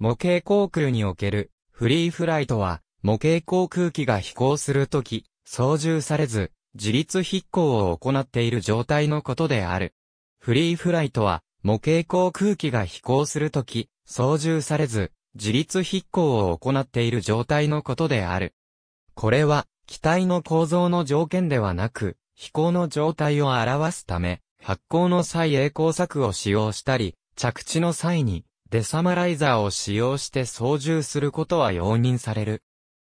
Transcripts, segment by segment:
模型航空におけるフリーフライトは、模型航空機が飛行するとき、操縦されず、自立飛行を行っている状態のことである。フリーフライトは、模型航空機が飛行するとき、操縦されず、自立飛行を行っている状態のことである。これは、機体の構造の条件ではなく、飛行の状態を表すため、発行の際栄光策を使用したり、着地の際にデサマライザーを使用して操縦することは容認される。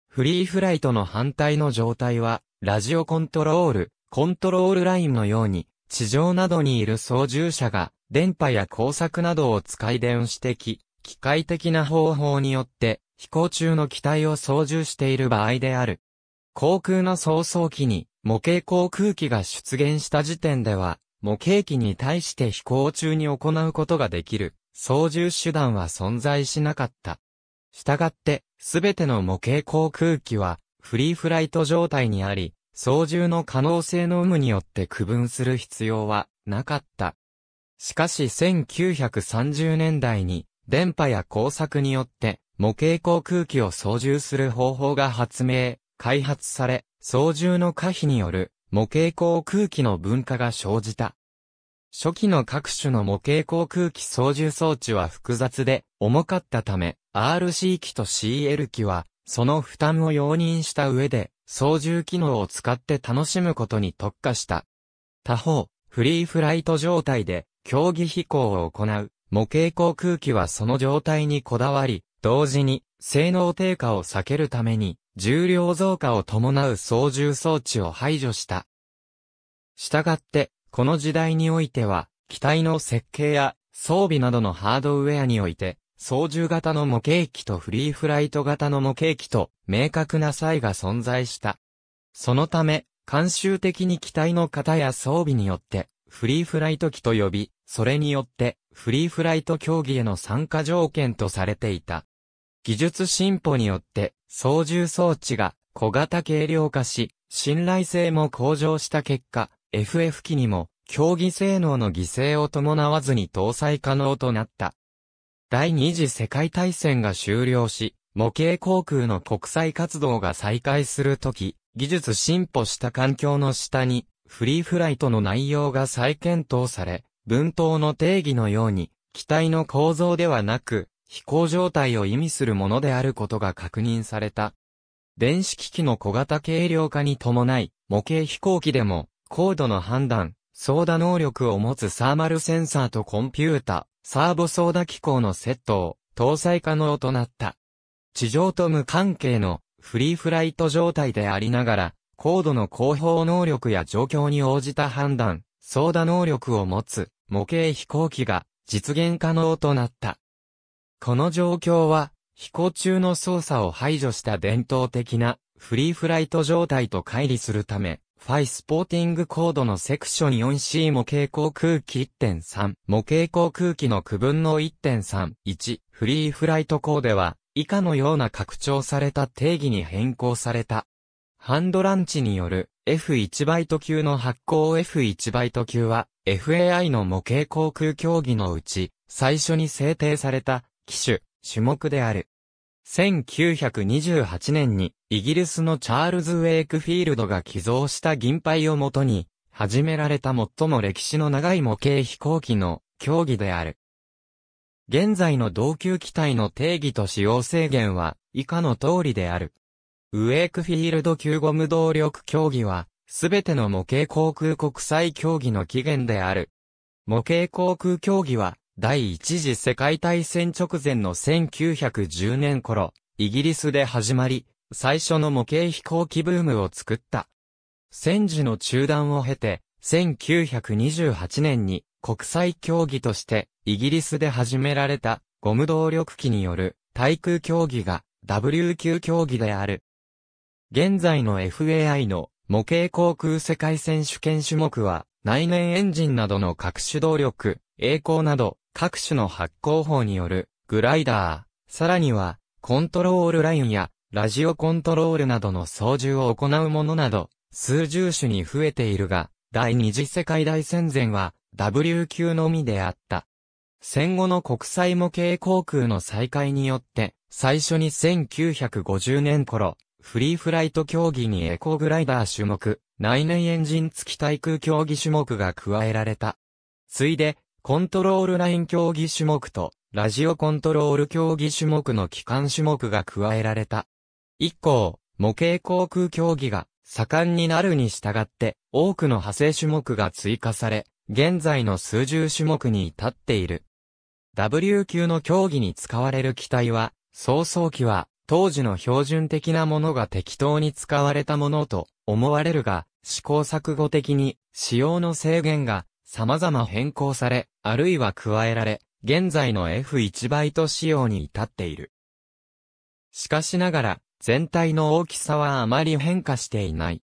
フリーフライトの反対の状態は、ラジオコントロール、コントロールラインのように、地上などにいる操縦者が、電波や工作などを使い電子的、機械的な方法によって、飛行中の機体を操縦している場合である。航空の操送機に、模型航空機が出現した時点では、模型機に対して飛行中に行うことができる。操縦手段は存在しなかった。したがって、すべての模型航空機は、フリーフライト状態にあり、操縦の可能性の有無によって区分する必要はなかった。しかし1930年代に電波や工作によって模型航空機を操縦する方法が発明、開発され、操縦の可否による模型航空機の文化が生じた。初期の各種の模型航空機操縦装置は複雑で重かったため、RC 機と CL 機は、その負担を容認した上で、操縦機能を使って楽しむことに特化した。他方、フリーフライト状態で、競技飛行を行う、模型航空機はその状態にこだわり、同時に、性能低下を避けるために、重量増加を伴う操縦装置を排除した。したがって、この時代においては、機体の設計や装備などのハードウェアにおいて、操縦型の模型機とフリーフライト型の模型機と明確な差異が存在した。そのため、慣習的に機体の型や装備によって、フリーフライト機と呼び、それによって、フリーフライト競技への参加条件とされていた。技術進歩によって、操縦装置が小型軽量化し、信頼性も向上した結果、FF 機にも競技性能の犠牲を伴わずに搭載可能となった。第二次世界大戦が終了し、模型航空の国際活動が再開するとき、技術進歩した環境の下に、フリーフライトの内容が再検討され、文頭の定義のように、機体の構造ではなく、飛行状態を意味するものであることが確認された。電子機器の小型軽量化に伴い、模型飛行機でも、高度の判断、ソーダ能力を持つサーマルセンサーとコンピュータ、サーボソーダ機構のセットを搭載可能となった。地上と無関係のフリーフライト状態でありながら、高度の後方能力や状況に応じた判断、ソーダ能力を持つ模型飛行機が実現可能となった。この状況は、飛行中の操作を排除した伝統的なフリーフライト状態と乖離するため、ファイスポーティングコードのセクション 4C 模型航空機1.3模型航空機の区分の1.31フリーフライトコーデは以下のような拡張された定義に変更された。ハンドランチによる F1 バイト級の発行 F1 バイト級は FAI の模型航空競技のうち最初に制定された機種、種目である。1928年にイギリスのチャールズ・ウェイクフィールドが寄贈した銀杯をもとに、始められた最も歴史の長い模型飛行機の競技である。現在の同級機体の定義と使用制限は以下の通りである。ウェイクフィールド級ゴム動力競技は、すべての模型航空国際競技の起源である。模型航空競技は、第一次世界大戦直前の1910年頃、イギリスで始まり、最初の模型飛行機ブームを作った。戦時の中断を経て、1928年に国際競技としてイギリスで始められたゴム動力機による対空競技が W 級競技である。現在の FAI の模型航空世界選手権種目は内燃エンジンなどの各種動力、栄光など各種の発行法によるグライダー、さらにはコントロールラインやラジオコントロールなどの操縦を行うものなど数十種に増えているが、第二次世界大戦前は W 級のみであった。戦後の国際模型航空の再開によって、最初に1950年頃、フリーフライト競技にエコグライダー種目、内燃エンジン付き対空競技種目が加えられた。ついで、コントロールライン競技種目と、ラジオコントロール競技種目の機関種目が加えられた。以降、模型航空競技が盛んになるに従って、多くの派生種目が追加され、現在の数十種目に至っている。W 級の競技に使われる機体は、早々期は、当時の標準的なものが適当に使われたものと思われるが、試行錯誤的に使用の制限が様々変更され、あるいは加えられ、現在の F1 バイト仕様に至っている。しかしながら、全体の大きさはあまり変化していない。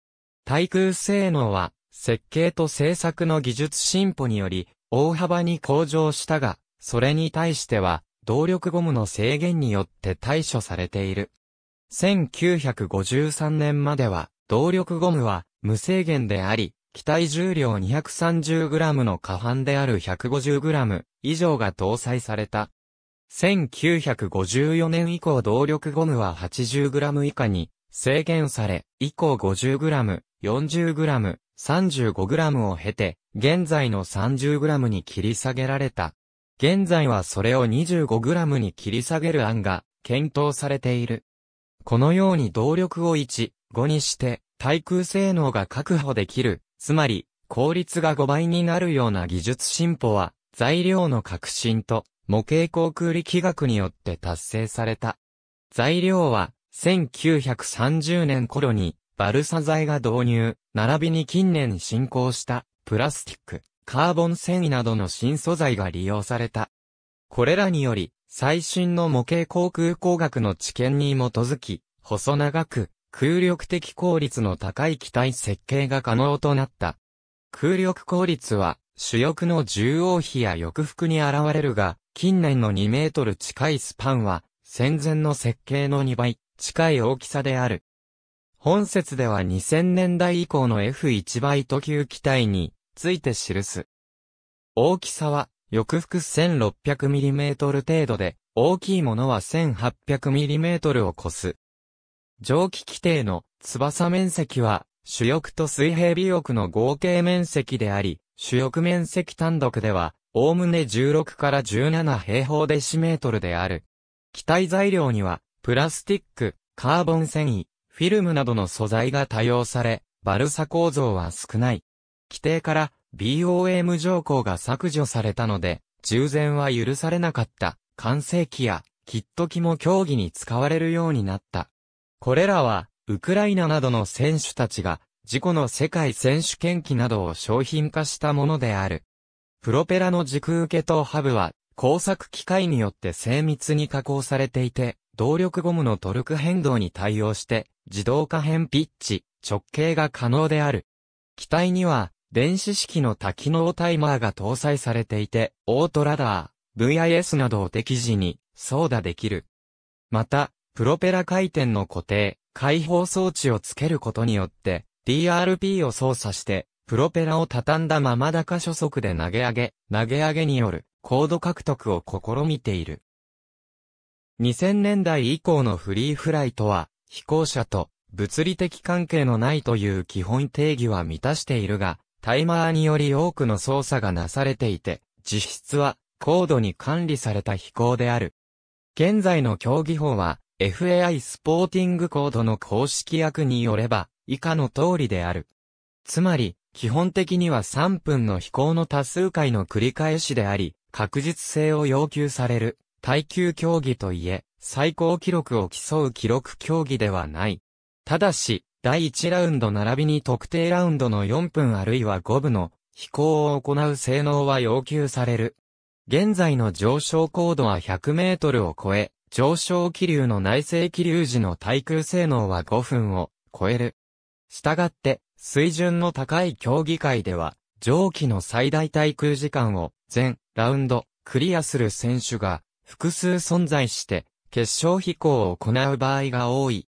対空性能は、設計と製作の技術進歩により、大幅に向上したが、それに対しては、動力ゴムの制限によって対処されている。1953年までは、動力ゴムは無制限であり、機体重量 230g の下半である 150g 以上が搭載された。1954年以降動力ゴムは 80g 以下に制限され、以降 50g、40g、35g を経て、現在の 30g に切り下げられた。現在はそれを 25g に切り下げる案が検討されている。このように動力を1、5にして、対空性能が確保できるつまり、効率が5倍になるような技術進歩は、材料の革新と模型航空力学によって達成された。材料は、1930年頃に、バルサ材が導入、並びに近年進行した、プラスチック、カーボン繊維などの新素材が利用された。これらにより、最新の模型航空工学の知見に基づき、細長く、空力的効率の高い機体設計が可能となった。空力効率は主翼の重王比や翼腹に現れるが、近年の2メートル近いスパンは戦前の設計の2倍近い大きさである。本説では2000年代以降の F1 倍途級機体について記す。大きさは翼腹 1600mm 程度で、大きいものは 1800mm を超す。蒸気規定の翼面積は、主翼と水平尾翼の合計面積であり、主翼面積単独では、おおむね16から17平方デシメートルである。機体材料には、プラスティック、カーボン繊維、フィルムなどの素材が多用され、バルサ構造は少ない。規定から BOM 条項が削除されたので、従前は許されなかった、完成機や、キット機も競技に使われるようになった。これらは、ウクライナなどの選手たちが、自己の世界選手権機などを商品化したものである。プロペラの軸受けとハブは、工作機械によって精密に加工されていて、動力ゴムのトルク変動に対応して、自動可変ピッチ、直径が可能である。機体には、電子式の多機能タイマーが搭載されていて、オートラダー、VIS などを適時に操舵できる。また、プロペラ回転の固定、解放装置をつけることによって、DRP を操作して、プロペラを畳んだまま高初速で投げ上げ、投げ上げによる、高度獲得を試みている。2000年代以降のフリーフライとは、飛行者と物理的関係のないという基本定義は満たしているが、タイマーにより多くの操作がなされていて、実質は高度に管理された飛行である。現在の競技法は、FAI スポーティングコードの公式訳によれば、以下の通りである。つまり、基本的には3分の飛行の多数回の繰り返しであり、確実性を要求される、耐久競技といえ、最高記録を競う記録競技ではない。ただし、第1ラウンド並びに特定ラウンドの4分あるいは5分の飛行を行う性能は要求される。現在の上昇高度は100メートルを超え、上昇気流の内製気流時の対空性能は5分を超える。したがって、水準の高い競技会では、上記の最大対空時間を全ラウンドクリアする選手が複数存在して、決勝飛行を行う場合が多い。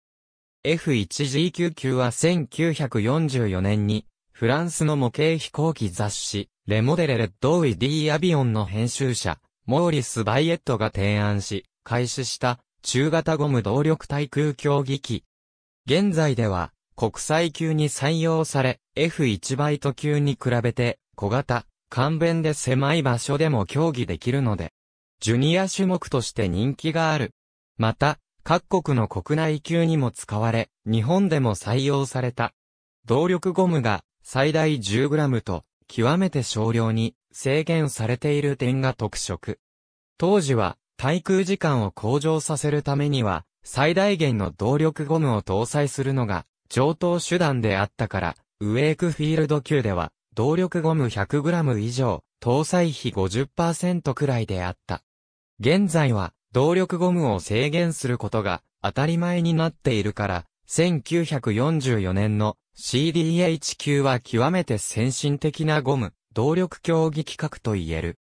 F1G9 9は1944年に、フランスの模型飛行機雑誌、レモデレレ・ドウィディ・アビオンの編集者、モーリス・バイエットが提案し、開始した中型ゴム動力対空競技機。現在では国際級に採用され F1 バイト級に比べて小型、簡便で狭い場所でも競技できるので、ジュニア種目として人気がある。また、各国の国内級にも使われ、日本でも採用された。動力ゴムが最大 10g と極めて少量に制限されている点が特色。当時は対空時間を向上させるためには、最大限の動力ゴムを搭載するのが、上等手段であったから、ウェイクフィールド級では、動力ゴム 100g 以上、搭載費50%くらいであった。現在は、動力ゴムを制限することが当たり前になっているから、1944年の CDH 級は極めて先進的なゴム、動力競技規格と言える。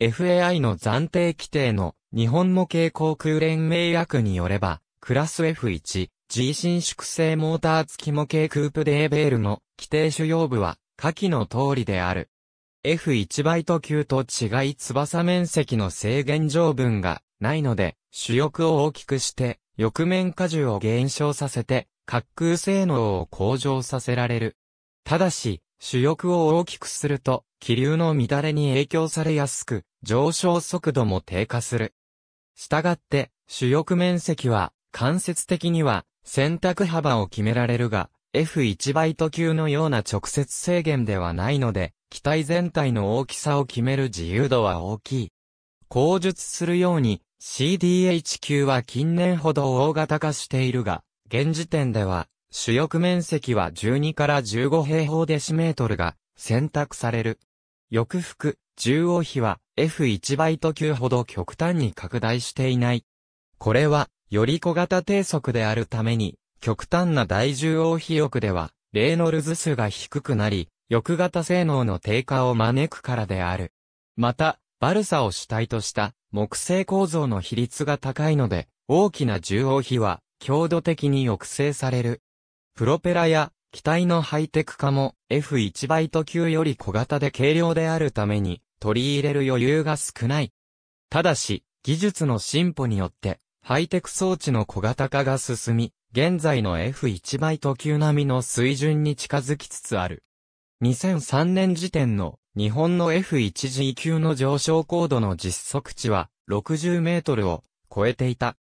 FAI の暫定規定の日本模型航空連盟役によれば、クラス F1、G 伸縮性モーター付き模型クープデーベールの規定主要部は、下記の通りである。F1 バイト級と違い翼面積の制限条文がないので、主翼を大きくして、翼面荷重を減少させて、滑空性能を向上させられる。ただし、主翼を大きくすると、気流の乱れに影響されやすく、上昇速度も低下する。したがって、主翼面積は、間接的には、選択幅を決められるが、F1 バイト級のような直接制限ではないので、機体全体の大きさを決める自由度は大きい。口述するように、CDH 級は近年ほど大型化しているが、現時点では、主翼面積は12から15平方デシメートルが選択される。翼服、中央比は F1 バイト級ほど極端に拡大していない。これは、より小型低速であるために、極端な大重央比翼では、レーノルズ数が低くなり、翼型性能の低下を招くからである。また、バルサを主体とした木製構造の比率が高いので、大きな重央比は強度的に抑制される。プロペラや機体のハイテク化も F1 バイト級より小型で軽量であるために取り入れる余裕が少ない。ただし、技術の進歩によってハイテク装置の小型化が進み、現在の F1 バイト級並みの水準に近づきつつある。2003年時点の日本の F1G 級の上昇高度の実測値は60メートルを超えていた。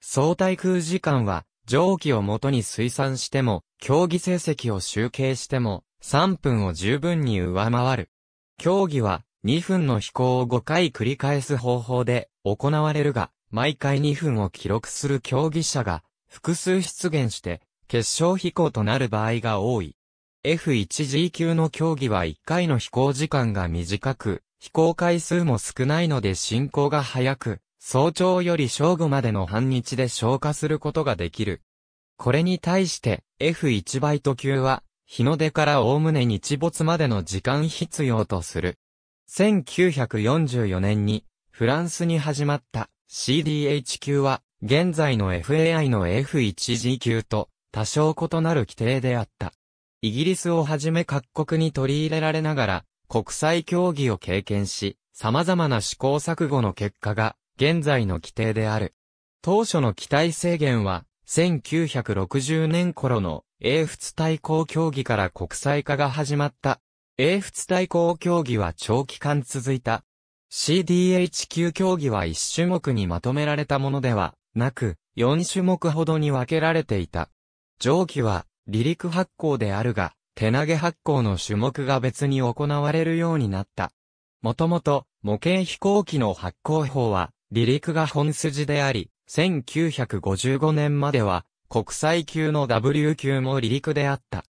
相対空時間は蒸気をもとに推算しても、競技成績を集計しても、3分を十分に上回る。競技は、2分の飛行を5回繰り返す方法で行われるが、毎回2分を記録する競技者が複数出現して、決勝飛行となる場合が多い。F1G 級の競技は1回の飛行時間が短く、飛行回数も少ないので進行が早く、早朝より正午までの半日で消化することができる。これに対して F1 バイト級は日の出からおおむね日没までの時間必要とする。1944年にフランスに始まった CDH 級は現在の FAI の F1G 級と多少異なる規定であった。イギリスをはじめ各国に取り入れられながら国際競技を経験し、様々な試行錯誤の結果が現在の規定である。当初の期待制限は、1960年頃の英仏対抗協議から国際化が始まった。英仏対抗協議は長期間続いた。CDHQ 競技は1種目にまとめられたものではなく、4種目ほどに分けられていた。上記は、離陸発行であるが、手投げ発行の種目が別に行われるようになった。もともと、模型飛行機の発行法は、離陸が本筋であり、1955年までは、国際級の W 級も離陸であった。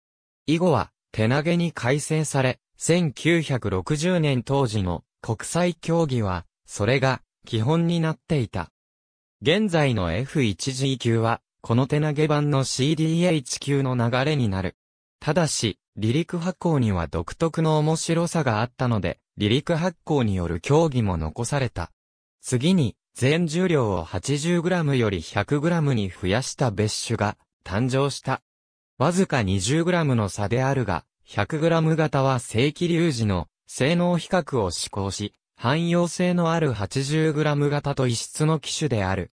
以後は、手投げに改正され、1960年当時の国際競技は、それが基本になっていた。現在の F1G 級は、この手投げ版の CDH 級の流れになる。ただし、離陸発行には独特の面白さがあったので、離陸発行による競技も残された。次に、全重量を 80g より 100g に増やした別種が誕生した。わずか 20g の差であるが、100g 型は正規流時の性能比較を施行し、汎用性のある 80g 型と異質の機種である。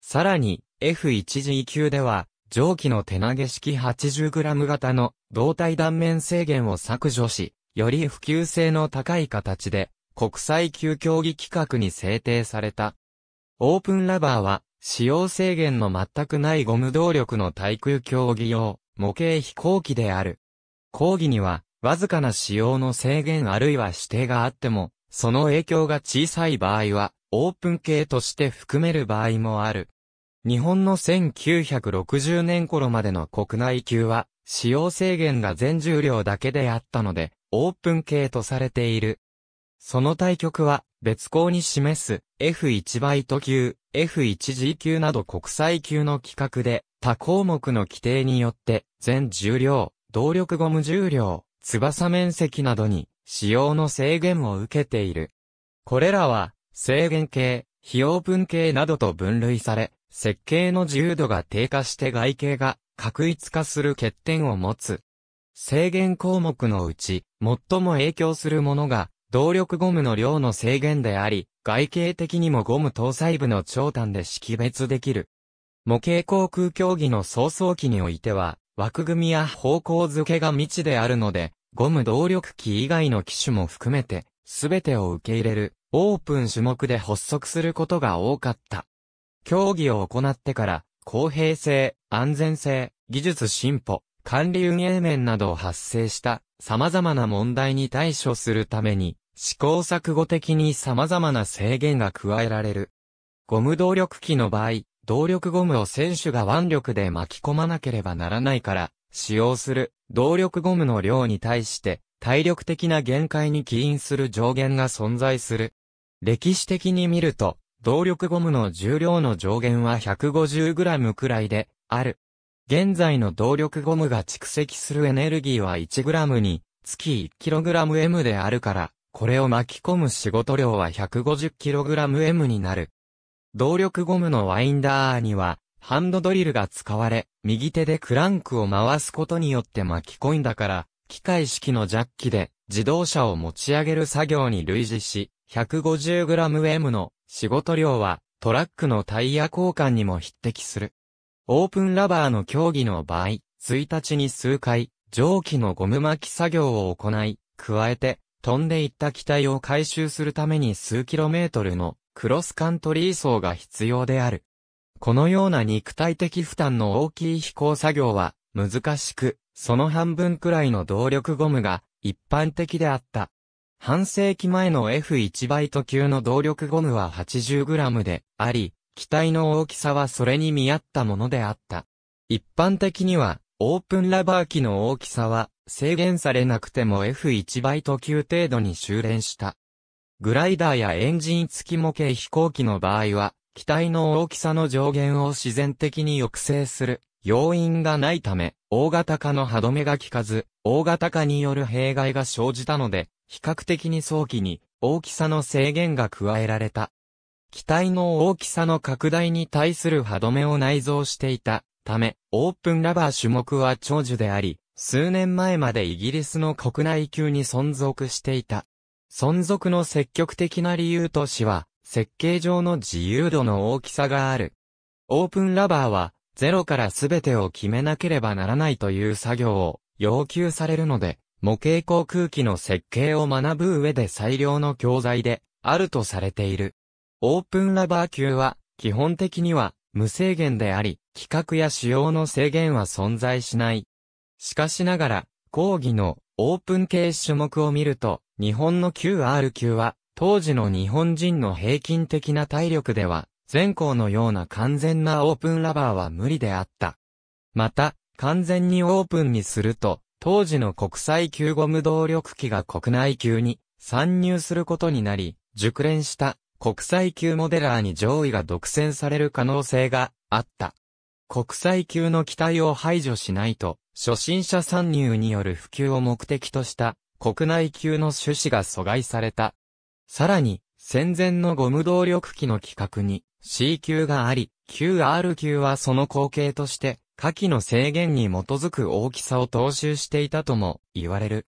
さらに、F1G 級では、蒸気の手投げ式 80g 型の胴体断面制限を削除し、より普及性の高い形で国際級競技規格に制定された。オープンラバーは、使用制限の全くないゴム動力の対空競技用、模型飛行機である。講義には、わずかな使用の制限あるいは指定があっても、その影響が小さい場合は、オープン系として含める場合もある。日本の1960年頃までの国内級は、使用制限が全重量だけであったので、オープン系とされている。その対局は、別項に示す F1 バイト級、F1G 級など国際級の規格で、他項目の規定によって、全重量、動力ゴム重量、翼面積などに、使用の制限を受けている。これらは、制限系、費用分系などと分類され、設計の自由度が低下して外形が、確一化する欠点を持つ。制限項目のうち、最も影響するものが、動力ゴムの量の制限であり、外形的にもゴム搭載部の長短で識別できる。模型航空競技の早々期においては、枠組みや方向づけが未知であるので、ゴム動力機以外の機種も含めて、すべてを受け入れる、オープン種目で発足することが多かった。競技を行ってから、公平性、安全性、技術進歩、管理運営面などを発生した様々な問題に対処するために、試行錯誤的に様々な制限が加えられる。ゴム動力機の場合、動力ゴムを選手が腕力で巻き込まなければならないから、使用する動力ゴムの量に対して体力的な限界に起因する上限が存在する。歴史的に見ると、動力ゴムの重量の上限は 150g くらいである。現在の動力ゴムが蓄積するエネルギーは 1g に月 1kgm であるから、これを巻き込む仕事量は 150kgM になる。動力ゴムのワインダーには、ハンドドリルが使われ、右手でクランクを回すことによって巻き込んだから、機械式のジャッキで自動車を持ち上げる作業に類似し、150gM の仕事量はトラックのタイヤ交換にも匹敵する。オープンラバーの競技の場合、1日に数回、蒸気のゴム巻き作業を行い、加えて飛んでいった機体を回収するために数キロメートルのクロスカントリー走が必要である。このような肉体的負担の大きい飛行作業は難しく、その半分くらいの動力ゴムが一般的であった。半世紀前の F1 バイト級の動力ゴムは 80g であり、機体の大きさはそれに見合ったものであった。一般的には、オープンラバー機の大きさは制限されなくても F1 イと級程度に修練した。グライダーやエンジン付き模型飛行機の場合は、機体の大きさの上限を自然的に抑制する要因がないため、大型化の歯止めが効かず、大型化による弊害が生じたので、比較的に早期に大きさの制限が加えられた。機体の大きさの拡大に対する歯止めを内蔵していたため、オープンラバー種目は長寿であり、数年前までイギリスの国内級に存続していた。存続の積極的な理由としは、設計上の自由度の大きさがある。オープンラバーは、ゼロから全てを決めなければならないという作業を要求されるので、模型航空機の設計を学ぶ上で最良の教材であるとされている。オープンラバー級は、基本的には無制限であり、規格や使用の制限は存在しない。しかしながら、講義のオープン系種目を見ると、日本の QR 級は、当時の日本人の平均的な体力では、前項のような完全なオープンラバーは無理であった。また、完全にオープンにすると、当時の国際級ゴム動力機が国内級に参入することになり、熟練した国際級モデラーに上位が独占される可能性があった。国際級の機体を排除しないと、初心者参入による普及を目的とした国内級の趣旨が阻害された。さらに、戦前のゴム動力機の規格に C 級があり、QR 級はその後継として、下記の制限に基づく大きさを踏襲していたとも言われる。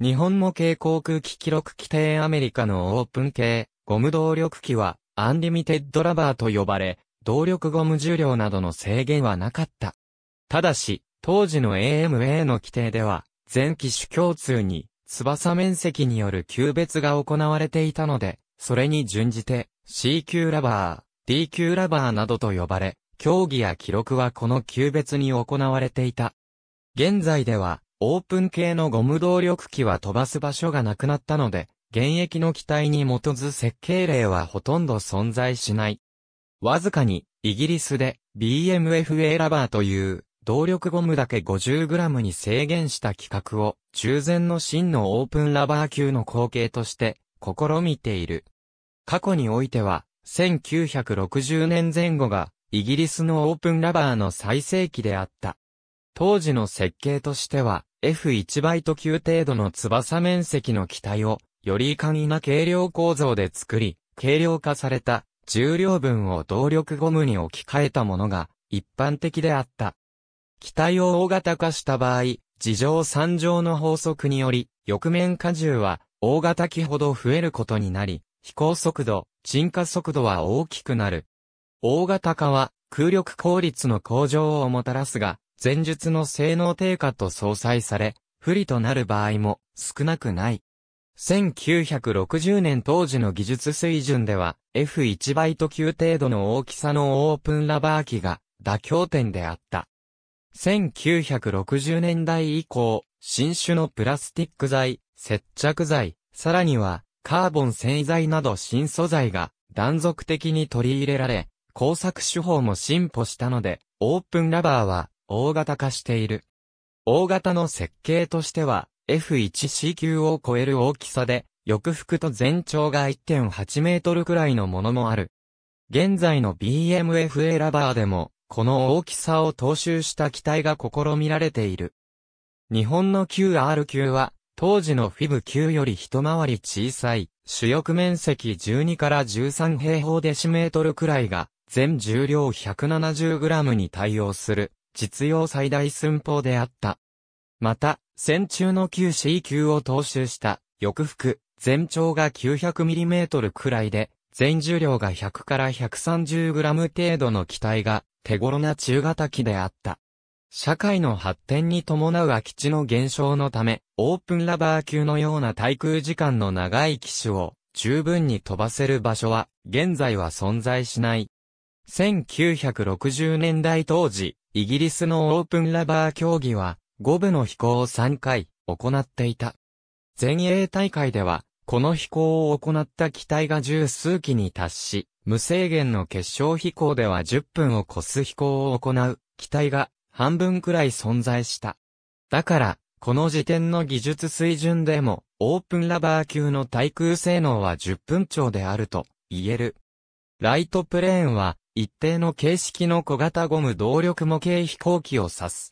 日本模型航空機記録規定アメリカのオープン系、ゴム動力機は、アンリミテッドラバーと呼ばれ、動力ゴム重量などの制限はなかった。ただし、当時の AMA の規定では、全機種共通に、翼面積による級別が行われていたので、それに準じて、C 級ラバー、D 級ラバーなどと呼ばれ、競技や記録はこの級別に行われていた。現在では、オープン系のゴム動力機は飛ばす場所がなくなったので、現役の機体に基づ設計例はほとんど存在しない。わずかに、イギリスで BMFA ラバーという動力ゴムだけ 50g に制限した規格を、従前の真のオープンラバー級の後継として、試みている。過去においては、1960年前後が、イギリスのオープンラバーの最盛期であった。当時の設計としては、F1 バイト級程度の翼面積の機体を、より簡易な軽量構造で作り、軽量化された重量分を動力ゴムに置き換えたものが一般的であった。機体を大型化した場合、地上三乗の法則により、翼面荷重は大型機ほど増えることになり、飛行速度、沈下速度は大きくなる。大型化は空力効率の向上をもたらすが、前述の性能低下と相殺され、不利となる場合も少なくない。1960年当時の技術水準では F1 バイト級程度の大きさのオープンラバー機が妥協点であった。1960年代以降、新種のプラスティック材、接着剤、さらには、カーボン製剤など新素材が断続的に取り入れられ、工作手法も進歩したので、オープンラバーは大型化している。大型の設計としては、F1C 級を超える大きさで、翼幅と全長が1.8メートルくらいのものもある。現在の BMFA ラバーでも、この大きさを踏襲した機体が試みられている。日本の QR 級は、当時のフィブ級より一回り小さい、主翼面積12から13平方デシメートルくらいが、全重量 170g に対応する、実用最大寸法であった。また、戦中の QC 級を踏襲した、翼服、全長が 900mm くらいで、全重量が100から 130g 程度の機体が、手頃な中型機であった。社会の発展に伴う空き地の減少のため、オープンラバー級のような滞空時間の長い機種を十分に飛ばせる場所は、現在は存在しない。1960年代当時、イギリスのオープンラバー競技は、5部の飛行を3回、行っていた。前衛大会では、この飛行を行った機体が十数機に達し、無制限の結晶飛行では10分を超す飛行を行う機体が半分くらい存在した。だから、この時点の技術水準でも、オープンラバー級の対空性能は10分超であると言える。ライトプレーンは、一定の形式の小型ゴム動力模型飛行機を指す。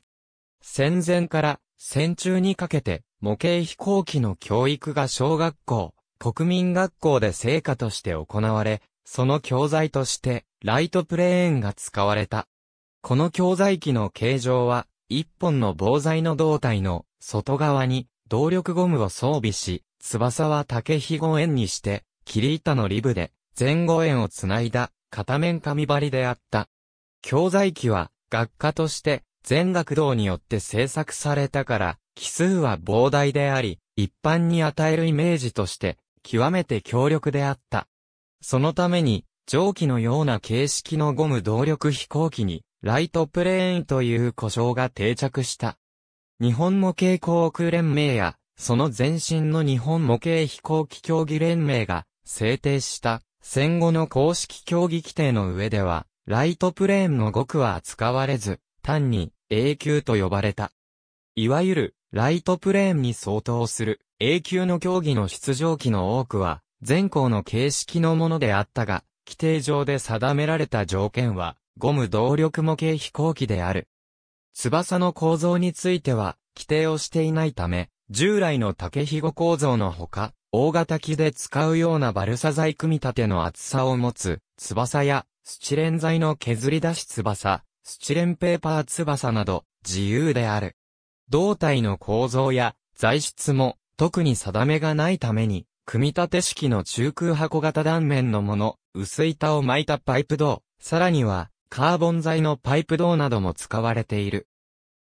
戦前から戦中にかけて模型飛行機の教育が小学校、国民学校で成果として行われ、その教材として、ライトプレーンが使われた。この教材機の形状は、一本の防材の胴体の外側に動力ゴムを装備し、翼は竹ひご円にして、切り板のリブで前後円をつないだ片面紙張りであった。教材機は学科として全学堂によって制作されたから、奇数は膨大であり、一般に与えるイメージとして、極めて強力であった。そのために、蒸気のような形式のゴム動力飛行機に、ライトプレーンという故障が定着した。日本模型航空連盟や、その前身の日本模型飛行機競技連盟が制定した戦後の公式競技規定の上では、ライトプレーンの極は使われず、単に A 級と呼ばれた。いわゆる、ライトプレーンに相当する A 級の競技の出場機の多くは、全項の形式のものであったが、規定上で定められた条件は、ゴム動力模型飛行機である。翼の構造については、規定をしていないため、従来の竹ひご構造のほか、大型機で使うようなバルサ材組み立ての厚さを持つ、翼や、スチレン材の削り出し翼、スチレンペーパー翼など、自由である。胴体の構造や、材質も、特に定めがないために、組み立て式の中空箱型断面のもの、薄板を巻いたパイプ銅、さらには、カーボン材のパイプ銅なども使われている。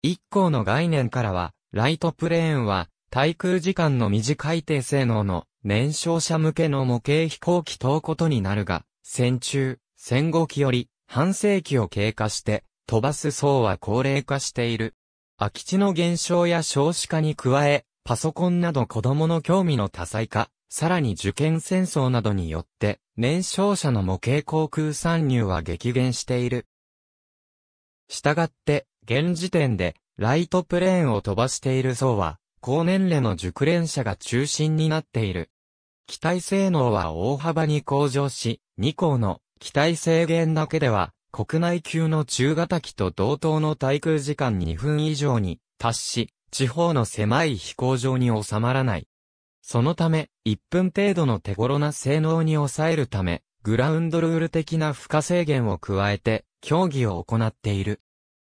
一項の概念からは、ライトプレーンは、対空時間の短い低性能の燃焼車向けの模型飛行機等ことになるが、戦中、戦後期より半世紀を経過して飛ばす層は高齢化している。空き地の減少や少子化に加え、パソコンなど子供の興味の多彩化、さらに受験戦争などによって、年少者の模型航空参入は激減している。したがって、現時点で、ライトプレーンを飛ばしている層は、高年齢の熟練者が中心になっている。機体性能は大幅に向上し、2校の機体制限だけでは、国内級の中型機と同等の滞空時間2分以上に達し、地方の狭い飛行場に収まらない。そのため、1分程度の手頃な性能に抑えるため、グラウンドルール的な負荷制限を加えて、競技を行っている。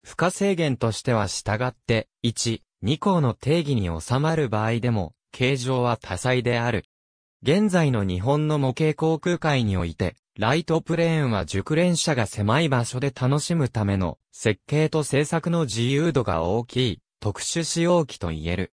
負荷制限としては従って、1、2項の定義に収まる場合でも、形状は多彩である。現在の日本の模型航空界において、ライトプレーンは熟練者が狭い場所で楽しむための設計と制作の自由度が大きい特殊使用機と言える。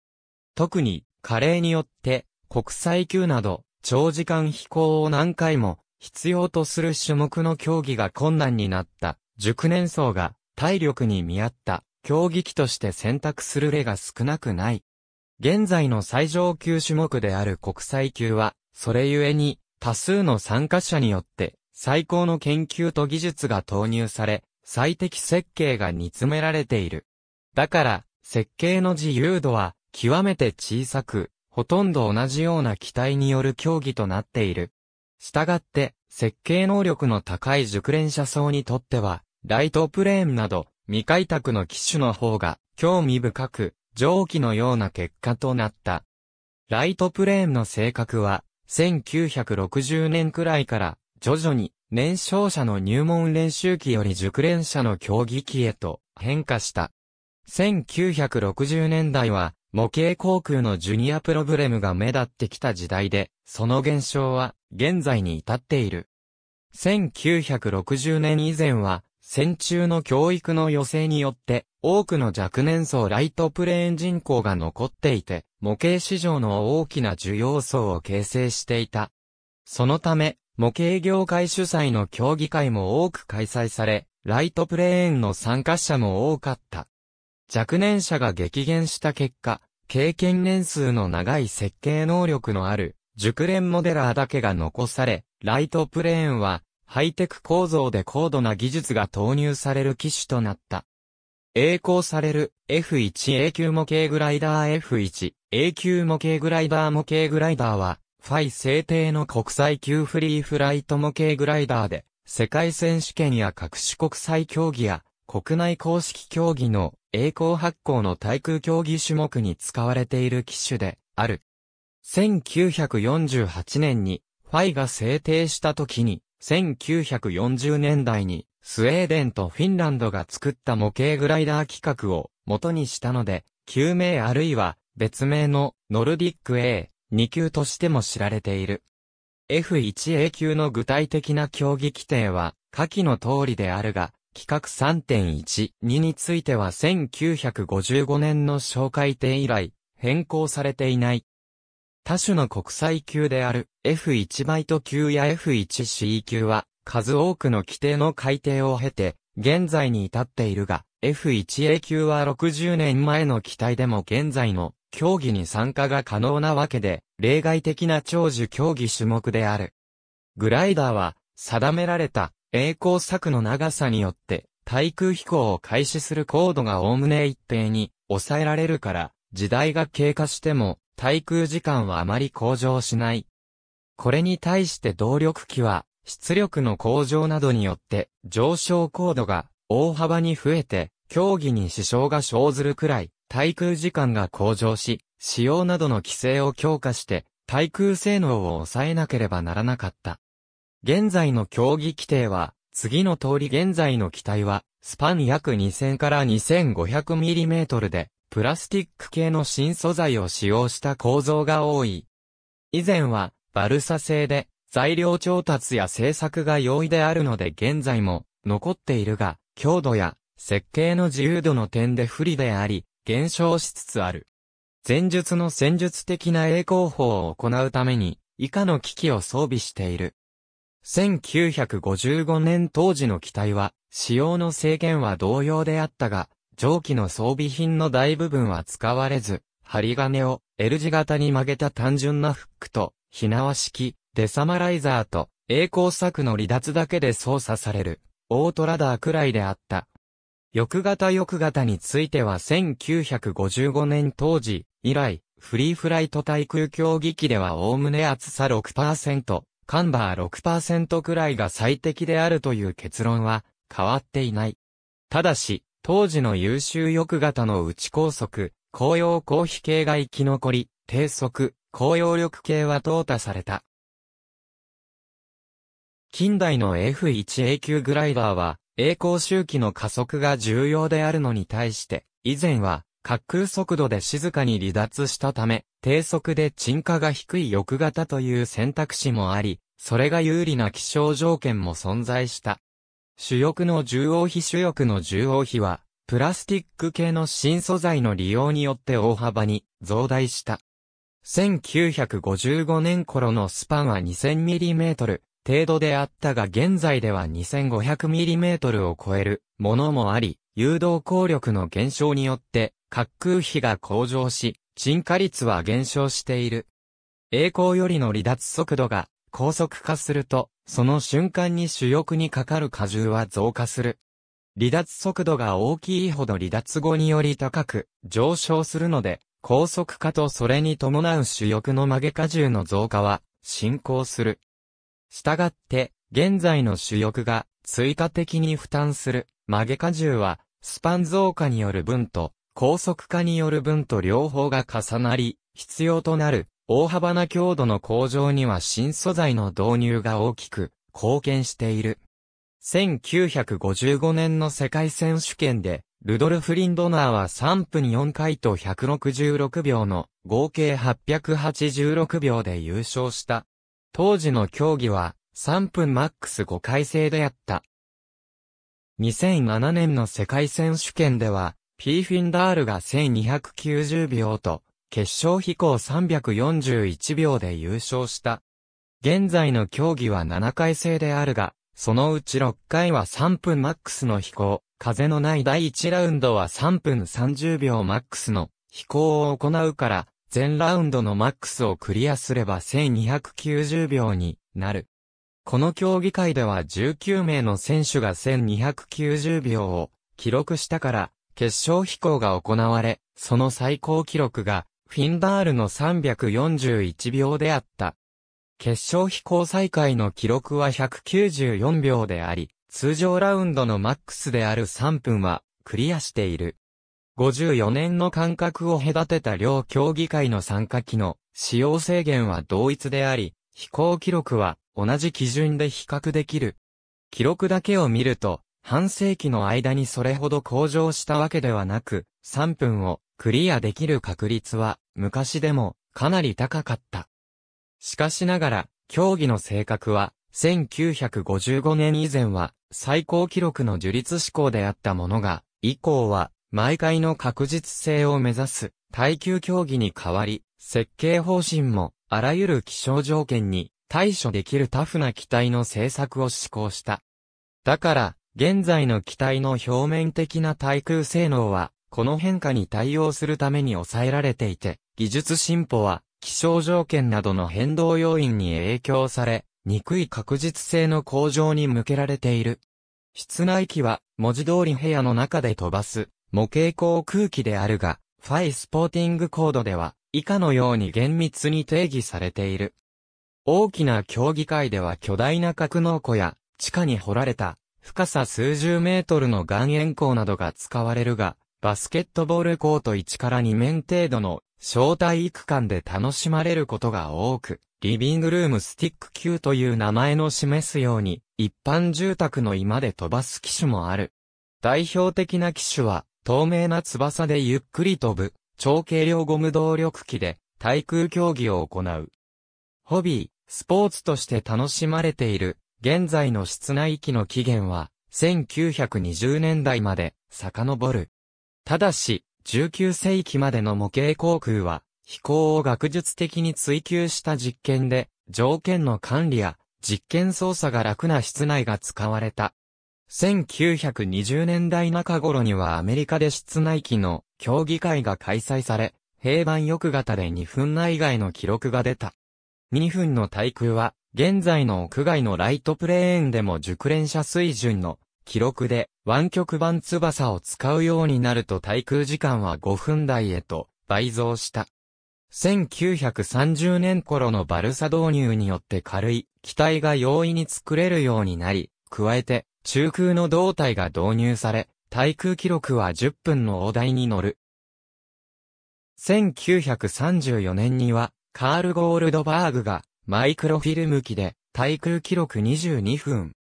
特に、加齢によって国際級など、長時間飛行を何回も必要とする種目の競技が困難になった熟年層が体力に見合った競技機として選択する例が少なくない。現在の最上級種目である国際級は、それゆえに多数の参加者によって最高の研究と技術が投入され、最適設計が煮詰められている。だから、設計の自由度は極めて小さく、ほとんど同じような機体による競技となっている。したがって、設計能力の高い熟練者層にとっては、ライトプレーンなど、未開拓の機種の方が、興味深く、蒸気のような結果となった。ライトプレーンの性格は、1960年くらいから、徐々に、年少者の入門練習機より熟練者の競技機へと変化した。1960年代は模型航空のジュニアプログレムが目立ってきた時代で、その現象は現在に至っている。1960年以前は、戦中の教育の余生によって、多くの若年層ライトプレーン人口が残っていて、模型市場の大きな需要層を形成していた。そのため、模型業界主催の競技会も多く開催され、ライトプレーンの参加者も多かった。若年者が激減した結果、経験年数の長い設計能力のある、熟練モデラーだけが残され、ライトプレーンは、ハイテク構造で高度な技術が投入される機種となった。栄光される F1A 級模型グライダー F1A 級模型グライダー模型グライダーは、ファイ制定の国際級フリーフライト模型グライダーで、世界選手権や各種国際競技や国内公式競技の栄光発行の対空競技種目に使われている機種である。1948年にファイが制定した時に、1940年代にスウェーデンとフィンランドが作った模型グライダー企画を元にしたので、旧名あるいは別名のノルディック A、2級としても知られている。F1A 級の具体的な競技規定は、下記の通りであるが、企画3.1、2については1955年の紹介点以来、変更されていない。多種の国際級である F1 バイト級や f 1 c 級は、数多くの規定の改定を経て、現在に至っているが、F1A 級は60年前の機体でも現在の競技に参加が可能なわけで、例外的な長寿競技種目である。グライダーは、定められた栄光策の長さによって、対空飛行を開始する高度が概ね一定に抑えられるから、時代が経過しても、対空時間はあまり向上しない。これに対して動力機は、出力の向上などによって、上昇高度が大幅に増えて、競技に支障が生ずるくらい、対空時間が向上し、使用などの規制を強化して、対空性能を抑えなければならなかった。現在の競技規定は、次の通り現在の機体は、スパン約2000から 2500mm で、プラスチック系の新素材を使用した構造が多い。以前は、バルサ製で、材料調達や製作が容易であるので現在も残っているが、強度や設計の自由度の点で不利であり、減少しつつある。前述の戦術的な栄光法を行うために、以下の機器を装備している。1955年当時の機体は、使用の制限は同様であったが、蒸気の装備品の大部分は使われず、針金を L 字型に曲げた単純なフックと、ひなわ式、デサマライザーと、栄光柵の離脱だけで操作される、オートラダーくらいであった。翼型翼型については1955年当時以来、フリーフライト対空競技機では概ね厚さ6%、カンバー6%くらいが最適であるという結論は変わっていない。ただし、当時の優秀翼型の内高速、高揚高飛系が生き残り、低速、高揚力系は淘汰された。近代の F1A 級グライダーは、栄光周期の加速が重要であるのに対して、以前は滑空速度で静かに離脱したため、低速で沈下が低い翼型という選択肢もあり、それが有利な気象条件も存在した。主翼の重王比主翼の重王比は、プラスティック系の新素材の利用によって大幅に増大した。1955年頃のスパンは 2000mm 程度であったが現在では 2500mm を超えるものもあり、誘導効力の減少によって滑空比が向上し、沈下率は減少している。栄光よりの離脱速度が高速化すると、その瞬間に主翼にかかる荷重は増加する。離脱速度が大きいほど離脱後により高く上昇するので、高速化とそれに伴う主翼の曲げ荷重の増加は進行する。したがって、現在の主翼が追加的に負担する曲げ荷重はスパン増加による分と高速化による分と両方が重なり、必要となる大幅な強度の向上には新素材の導入が大きく貢献している。1955年の世界選手権で、ルドルフ・リンドナーは3分4回と166秒の合計886秒で優勝した。当時の競技は3分マックス5回制であった。2007年の世界選手権ではピーフィンダールが1290秒と、決勝飛行341秒で優勝した。現在の競技は7回制であるが、そのうち6回は3分マックスの飛行、風のない第1ラウンドは3分30秒マックスの飛行を行うから、全ラウンドのマックスをクリアすれば1290秒になる。この競技会では19名の選手が1290秒を記録したから、決勝飛行が行われ、その最高記録が、フィンダールの341秒であった。決勝飛行再開の記録は194秒であり、通常ラウンドのマックスである3分は、クリアしている。54年の間隔を隔てた両競技会の参加機の使用制限は同一であり、飛行記録は同じ基準で比較できる。記録だけを見ると、半世紀の間にそれほど向上したわけではなく、3分をクリアできる確率は昔でもかなり高かった。しかしながら、競技の性格は、1955年以前は最高記録の樹立志向であったものが、以降は毎回の確実性を目指す耐久競技に変わり、設計方針もあらゆる気象条件に対処できるタフな機体の製作を施行した。だから、現在の機体の表面的な対空性能は、この変化に対応するために抑えられていて、技術進歩は、気象条件などの変動要因に影響され、憎い確実性の向上に向けられている。室内機は、文字通り部屋の中で飛ばす、模型航空機であるが、ファイスポーティングコードでは、以下のように厳密に定義されている。大きな競技会では巨大な格納庫や、地下に掘られた深さ数十メートルの岩塩鉱などが使われるが、バスケットボールコート1から2面程度の小体育館で楽しまれることが多く、リビングルームスティック級という名前の示すように、一般住宅の居間で飛ばす機種もある。代表的な機種は、透明な翼でゆっくり飛ぶ、超軽量ゴム動力機で、対空競技を行う。ホビー、スポーツとして楽しまれている、現在の室内機の起源は、1920年代まで遡る。ただし、19世紀までの模型航空は、飛行を学術的に追求した実験で、条件の管理や実験操作が楽な室内が使われた。1920年代中頃にはアメリカで室内機の競技会が開催され、平板翼型で2分内外の記録が出た。2分の対空は、現在の屋外のライトプレーンでも熟練者水準の記録で湾曲版翼を使うようになると対空時間は5分台へと倍増した。1930年頃のバルサ導入によって軽い機体が容易に作れるようになり、加えて中空の胴体が導入され、対空記録は10分の大台に乗る。1934年にはカール・ゴールドバーグが、マイクロフィルム機で、対空記録22分。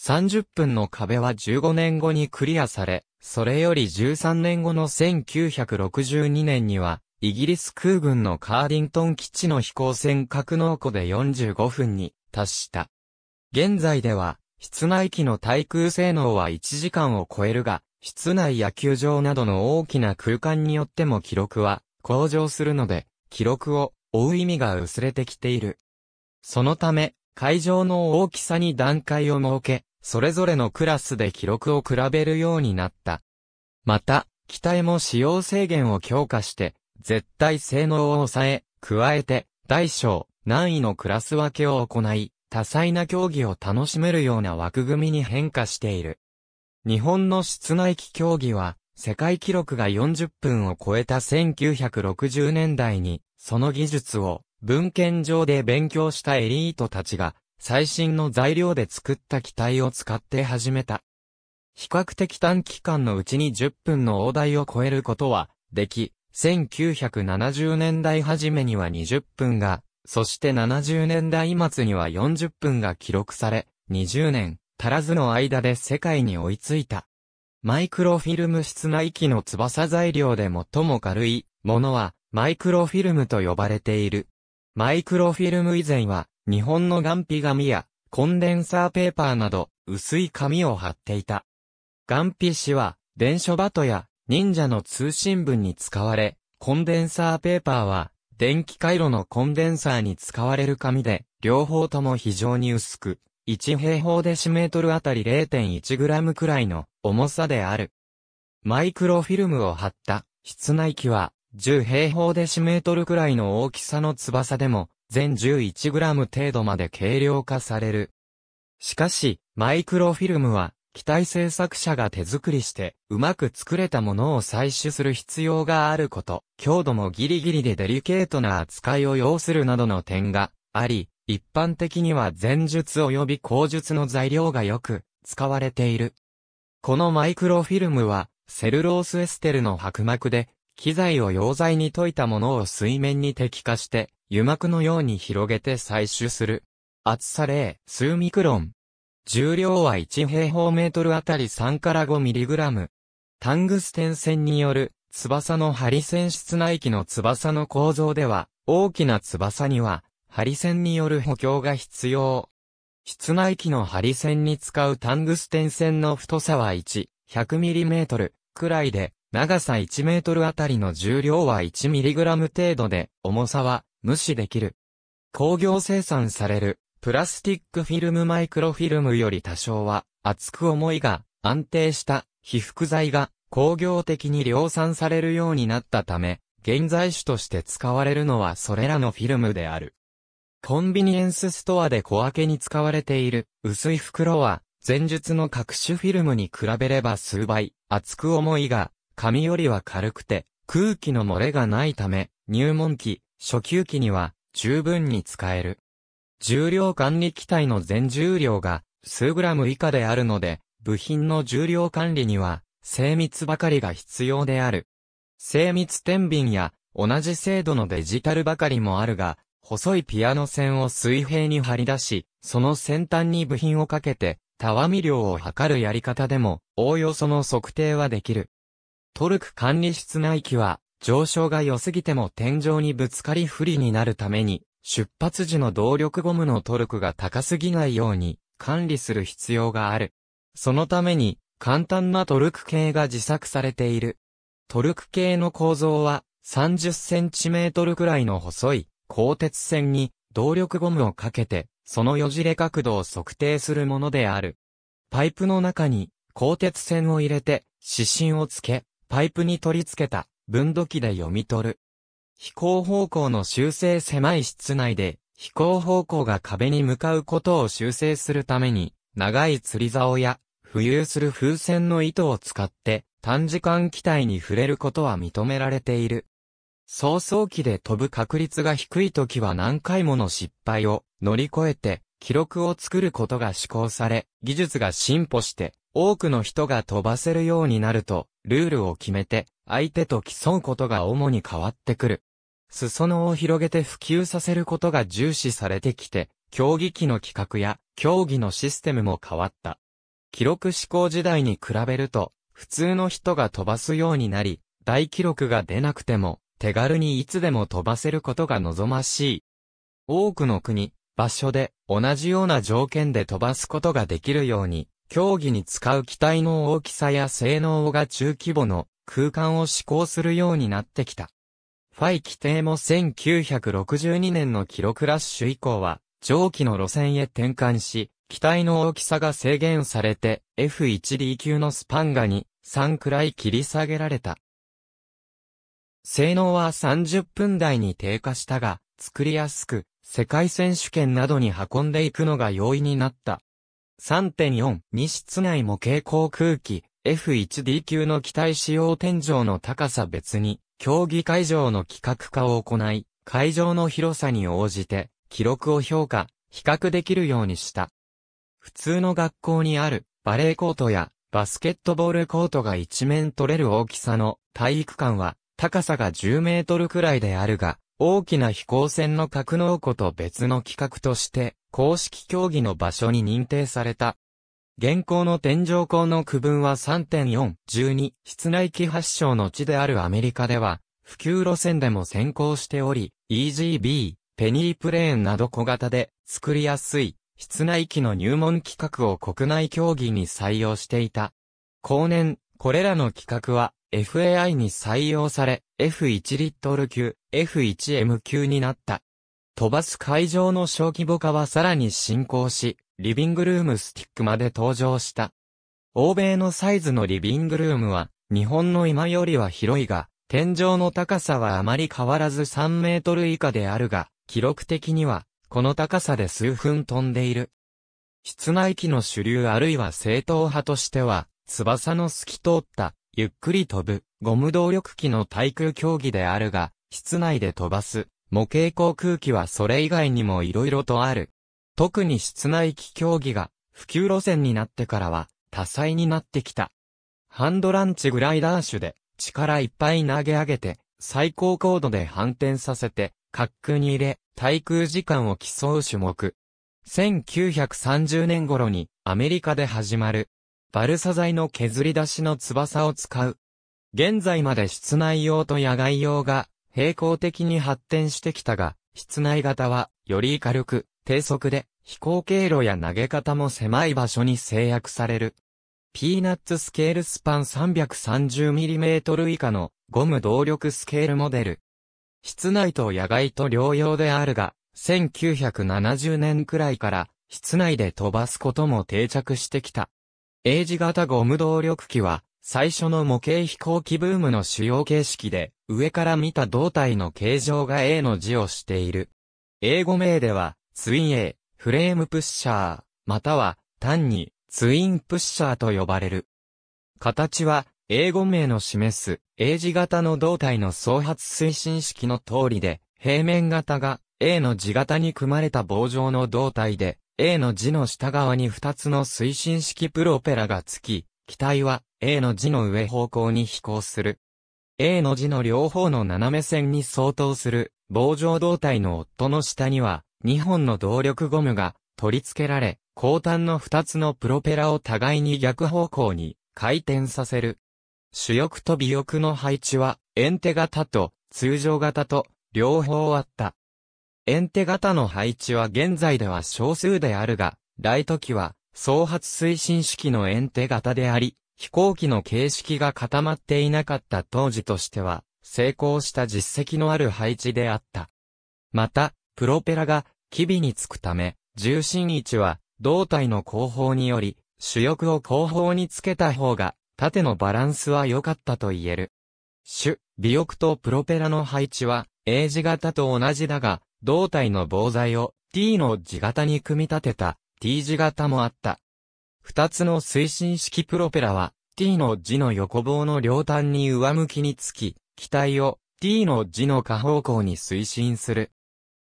30分の壁は15年後にクリアされ、それより13年後の1962年には、イギリス空軍のカーディントン基地の飛行船格納庫で45分に達した。現在では、室内機の対空性能は1時間を超えるが、室内野球場などの大きな空間によっても記録は向上するので、記録を追う意味が薄れてきている。そのため、会場の大きさに段階を設け、それぞれのクラスで記録を比べるようになった。また、機体も使用制限を強化して、絶対性能を抑え、加えて、大小、難易のクラス分けを行い、多彩な競技を楽しめるような枠組みに変化している。日本の室内機競技は、世界記録が40分を超えた1960年代に、その技術を文献上で勉強したエリートたちが、最新の材料で作った機体を使って始めた。比較的短期間のうちに10分の大台を超えることは、でき、1970年代初めには20分が、そして70年代末には40分が記録され、20年足らずの間で世界に追いついた。マイクロフィルム室内機の翼材料で最も軽いものはマイクロフィルムと呼ばれている。マイクロフィルム以前は日本の岩皮紙やコンデンサーペーパーなど薄い紙を貼っていた。岩皮紙は電書バトや忍者の通信文に使われ、コンデンサーペーパーは電気回路のコンデンサーに使われる紙で、両方とも非常に薄く、1平方デシメートルあたり 0.1g くらいの重さである。マイクロフィルムを貼った室内機は10平方デシメートルくらいの大きさの翼でも全 11g 程度まで軽量化される。しかし、マイクロフィルムは機体製作者が手作りしてうまく作れたものを採取する必要があること、強度もギリギリでデリケートな扱いを要するなどの点があり、一般的には前述及び後述の材料がよく使われている。このマイクロフィルムは、セルロースエステルの薄膜で、機材を溶剤に溶いたものを水面に滴下して、油膜のように広げて採取する。厚さ0、数ミクロン。重量は1平方メートルあたり3から5ミリグラム。タングステン線による翼の針線室内機の翼の構造では、大きな翼には、針線による補強が必要。室内機の針線に使うタングステン線の太さは 1,100mm くらいで、長さ 1m あたりの重量は 1mg 程度で、重さは無視できる。工業生産される、プラスティックフィルムマイクロフィルムより多少は、厚く重いが、安定した被覆剤が工業的に量産されるようになったため、現在種として使われるのはそれらのフィルムである。コンビニエンスストアで小分けに使われている薄い袋は、前述の各種フィルムに比べれば数倍、厚く重いが、紙よりは軽くて、空気の漏れがないため、入門期、初級期には十分に使える。重量管理機体の全重量が数グラム以下であるので、部品の重量管理には精密ばかりが必要である。精密天秤や同じ精度のデジタルばかりもあるが、細いピアノ線を水平に張り出し、その先端に部品をかけて、たわみ量を測るやり方でも、おおよその測定はできる。トルク管理室内機は、上昇が良すぎても天井にぶつかり不利になるために、出発時の動力ゴムのトルクが高すぎないように管理する必要がある。そのために簡単なトルク系が自作されている。トルク系の構造は 30cm くらいの細い鋼鉄線に動力ゴムをかけて、そのよじれ角度を測定するものである。パイプの中に鋼鉄線を入れて、指針をつけ、パイプに取り付けた分度器で読み取る。飛行方向の修正狭い室内で、飛行方向が壁に向かうことを修正するために、長い釣り竿や、浮遊する風船の糸を使って、短時間機体に触れることは認められている。早々期で飛ぶ確率が低い時は何回もの失敗を乗り越えて記録を作ることが施行され、技術が進歩して多くの人が飛ばせるようになると、ルールを決めて相手と競うことが主に変わってくる。裾野を広げて普及させることが重視されてきて、競技機の企画や競技のシステムも変わった。記録志行時代に比べると、普通の人が飛ばすようになり、大記録が出なくても、手軽にいつでも飛ばせることが望ましい。多くの国、場所で同じような条件で飛ばすことができるように、競技に使う機体の大きさや性能が中規模の空間を試行するようになってきた。ファイ規定も1962年の記録ラッシュ以降は、蒸気の路線へ転換し、機体の大きさが制限されて、F1D 級のスパンガに3くらい切り下げられた。性能は30分台に低下したが、作りやすく、世界選手権などに運んでいくのが容易になった。3.4、2室内模型航空機、F1D 級の機体使用天井の高さ別に、競技会場の規格化を行い、会場の広さに応じて、記録を評価、比較できるようにした。普通の学校にある、バレーコートや、バスケットボールコートが一面取れる大きさの体育館は、高さが10メートルくらいであるが、大きな飛行船の格納庫と別の規格として、公式競技の場所に認定された。現行の天井高の区分は3.4、12、室内機発祥の地であるアメリカでは、普及路線でも先行しており、EGB、ペニープレーンなど小型で、作りやすい、室内機の入門規格を国内競技に採用していた。後年、これらの規格は、FAI に採用され、F1 リットル級、F1M 級になった。飛ばす会場の小規模化はさらに進行し、リビングルームスティックまで登場した。欧米のサイズのリビングルームは、日本の今よりは広いが、天井の高さはあまり変わらず3メートル以下であるが、記録的には、この高さで数分飛んでいる。室内機の主流あるいは正統派としては、翼の透き通ったゆっくり飛ぶ、ゴム動力機の対空競技であるが、室内で飛ばす、模型航空機はそれ以外にも色々とある。特に室内機競技が、普及路線になってからは、多彩になってきた。ハンドランチグライダー種で、力いっぱい投げ上げて、最高高度で反転させて、滑空に入れ、対空時間を競う種目。1930年頃にアメリカで始まるバルサ材の削り出しの翼を使う。現在まで室内用と野外用が並行的に発展してきたが、室内型はより軽く、低速で、飛行経路や投げ方も狭い場所に制約される。ピーナッツスケールスパン 330mm 以下のゴム動力スケールモデル。室内と野外と両用であるが、1970年くらいから室内で飛ばすことも定着してきた。英字型ゴム動力機は、最初の模型飛行機ブームの主要形式で、上から見た胴体の形状が A の字をしている。英語名では、ツイン A、フレームプッシャー、または、単に、ツインプッシャーと呼ばれる。形は、英語名の示す、英字型の胴体の創発推進式の通りで、平面型が、A の字型に組まれた棒状の胴体で、A の字の下側に2つの推進式プロペラがつき、機体は A の字の上方向に飛行する。A の字の両方の斜め線に相当する棒状胴体の夫の下には2本の動力ゴムが取り付けられ、後端の2つのプロペラを互いに逆方向に回転させる。主翼と尾翼の配置は、エンテ型と通常型と両方あった。エンテ型の配置は現在では少数であるが、大時機は、創発推進式のエンテ型であり、飛行機の形式が固まっていなかった当時としては、成功した実績のある配置であった。また、プロペラが、機微につくため、重心位置は、胴体の後方により、主翼を後方につけた方が、縦のバランスは良かったと言える。主、尾翼とプロペラの配置は、A 字型と同じだが、胴体の防材を T の字型に組み立てた T 字型もあった。二つの推進式プロペラは T の字の横棒の両端に上向きにつき、機体を T の字の下方向に推進する。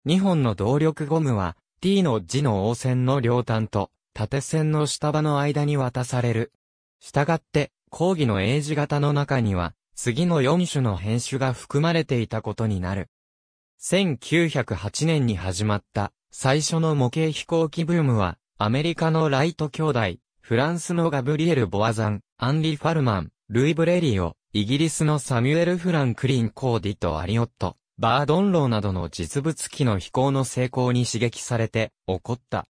二本の動力ゴムは T の字の横線の両端と縦線の下場の間に渡される。したがって、講義の A 字型の中には次の4種の変種が含まれていたことになる。1908年に始まった最初の模型飛行機ブームは、アメリカのライト兄弟、フランスのガブリエル・ボアザン、アンリ・ファルマン、ルイ・ブレリオ、イギリスのサミュエル・フランクリン・コーディとアリオット、バードンローなどの実物機の飛行の成功に刺激されて、起こった。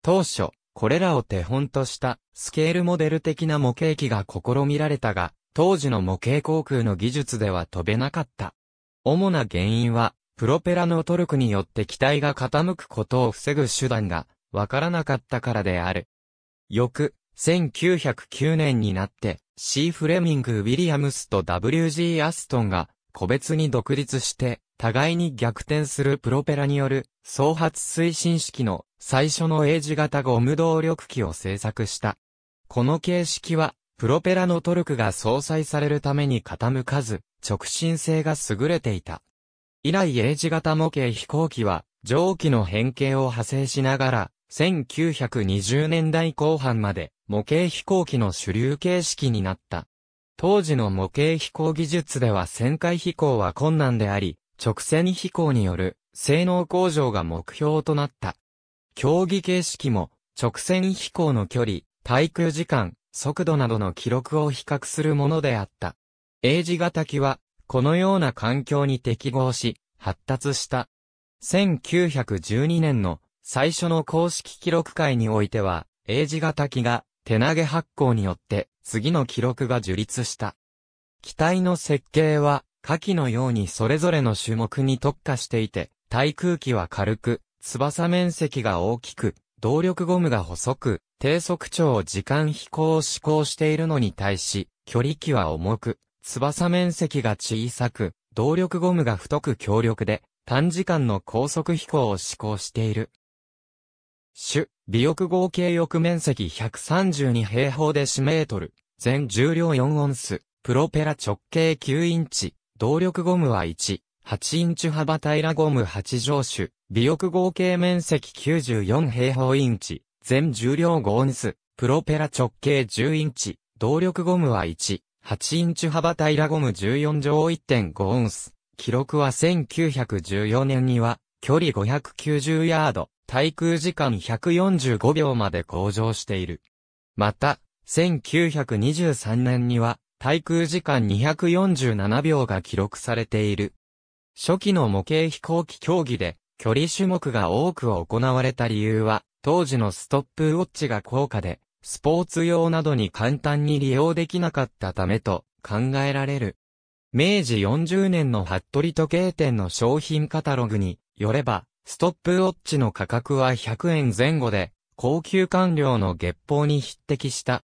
当初、これらを手本としたスケールモデル的な模型機が試みられたが、当時の模型航空の技術では飛べなかった。主な原因は、プロペラのトルクによって機体が傾くことを防ぐ手段がわからなかったからである。翌、1909年になって、C. フレミング・ウィリアムスと W.G. アストンが個別に独立して、互いに逆転するプロペラによる創発推進式の最初の英字型ゴム動力機を製作した。この形式は、プロペラのトルクが相殺されるために傾かず、直進性が優れていた。以来 A 字型模型飛行機は、蒸気の変形を派生しながら、1920年代後半まで模型飛行機の主流形式になった。当時の模型飛行技術では旋回飛行は困難であり、直線飛行による性能向上が目標となった。競技形式も直線飛行の距離、滞空時間、速度などの記録を比較するものであった。A 字型機はこのような環境に適合し、発達した。1912年の最初の公式記録会においては、英字型機が手投げ発行によって次の記録が樹立した。機体の設計は下記のようにそれぞれの種目に特化していて、対空機は軽く、翼面積が大きく、動力ゴムが細く、低速を時間飛行を試行しているのに対し、距離機は重く、翼面積が小さく、動力ゴムが太く強力で、短時間の高速飛行を試行している。主、尾翼合計翼面積132平方デシメートル、全重量4オンス、プロペラ直径9インチ、動力ゴムは1、8インチ幅平らゴム8乗種、尾翼合計面積94平方インチ、全重量5オンス、プロペラ直径10インチ、動力ゴムは1、8インチ幅タイラゴム14乗1.5オンス。記録は1914年には、距離590ヤード、滞空時間145秒まで向上している。また、1923年には、滞空時間247秒が記録されている。初期の模型飛行機競技で、距離種目が多く行われた理由は、当時のストップウォッチが高価で、スポーツ用などに簡単に利用できなかったためと考えられる。明治40年の服部時計店の商品カタログによれば、ストップウォッチの価格は100円前後で、高級官僚の月報に匹敵した。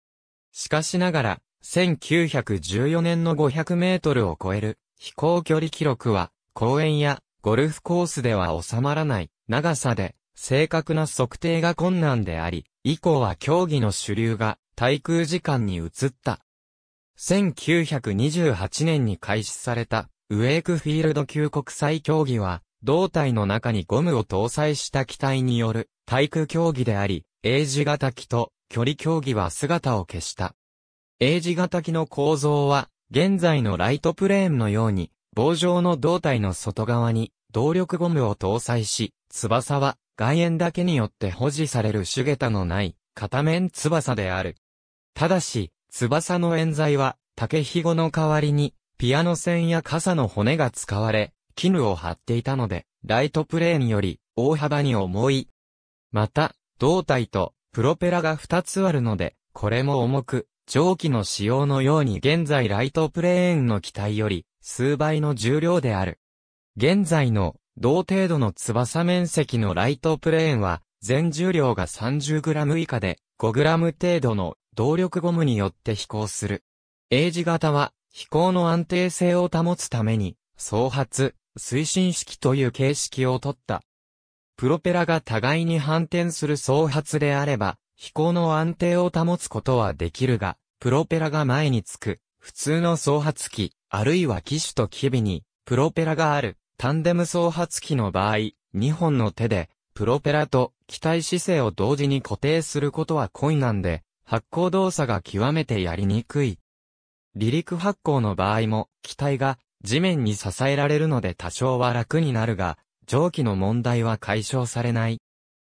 しかしながら、1914年の500メートルを超える飛行距離記録は、公園やゴルフコースでは収まらない長さで、正確な測定が困難であり、以降は競技の主流が滞空時間に移った。1928年に開始されたウェイクフィールド級国際競技は、胴体の中にゴムを搭載した機体による対空競技であり、A 字型機と距離競技は姿を消した。A 字型機の構造は、現在のライトプレーンのように、棒状の胴体の外側に動力ゴムを搭載し、翼は外縁だけによって保持される主下駄のない、片面翼である。ただし、翼の冤罪は、竹ひごの代わりに、ピアノ線や傘の骨が使われ、絹を張っていたので、ライトプレーンより、大幅に重い。また、胴体と、プロペラが2つあるので、これも重く、蒸気の使用のように現在ライトプレーンの機体より、数倍の重量である。現在の同程度の翼面積のライトプレーンは、全重量が 30g 以下で、5g 程度の動力ゴムによって飛行する。A 字型は、飛行の安定性を保つために、総発、推進式という形式をとった。プロペラが互いに反転する総発であれば、飛行の安定を保つことはできるが、プロペラが前につく、普通の総発機、あるいは機種と機微に、プロペラがある、タンデム総発機の場合、2本の手で、プロペラと機体姿勢を同時に固定することは困難で、発光動作が極めてやりにくい。離陸発光の場合も、機体が地面に支えられるので多少は楽になるが、蒸気の問題は解消されない。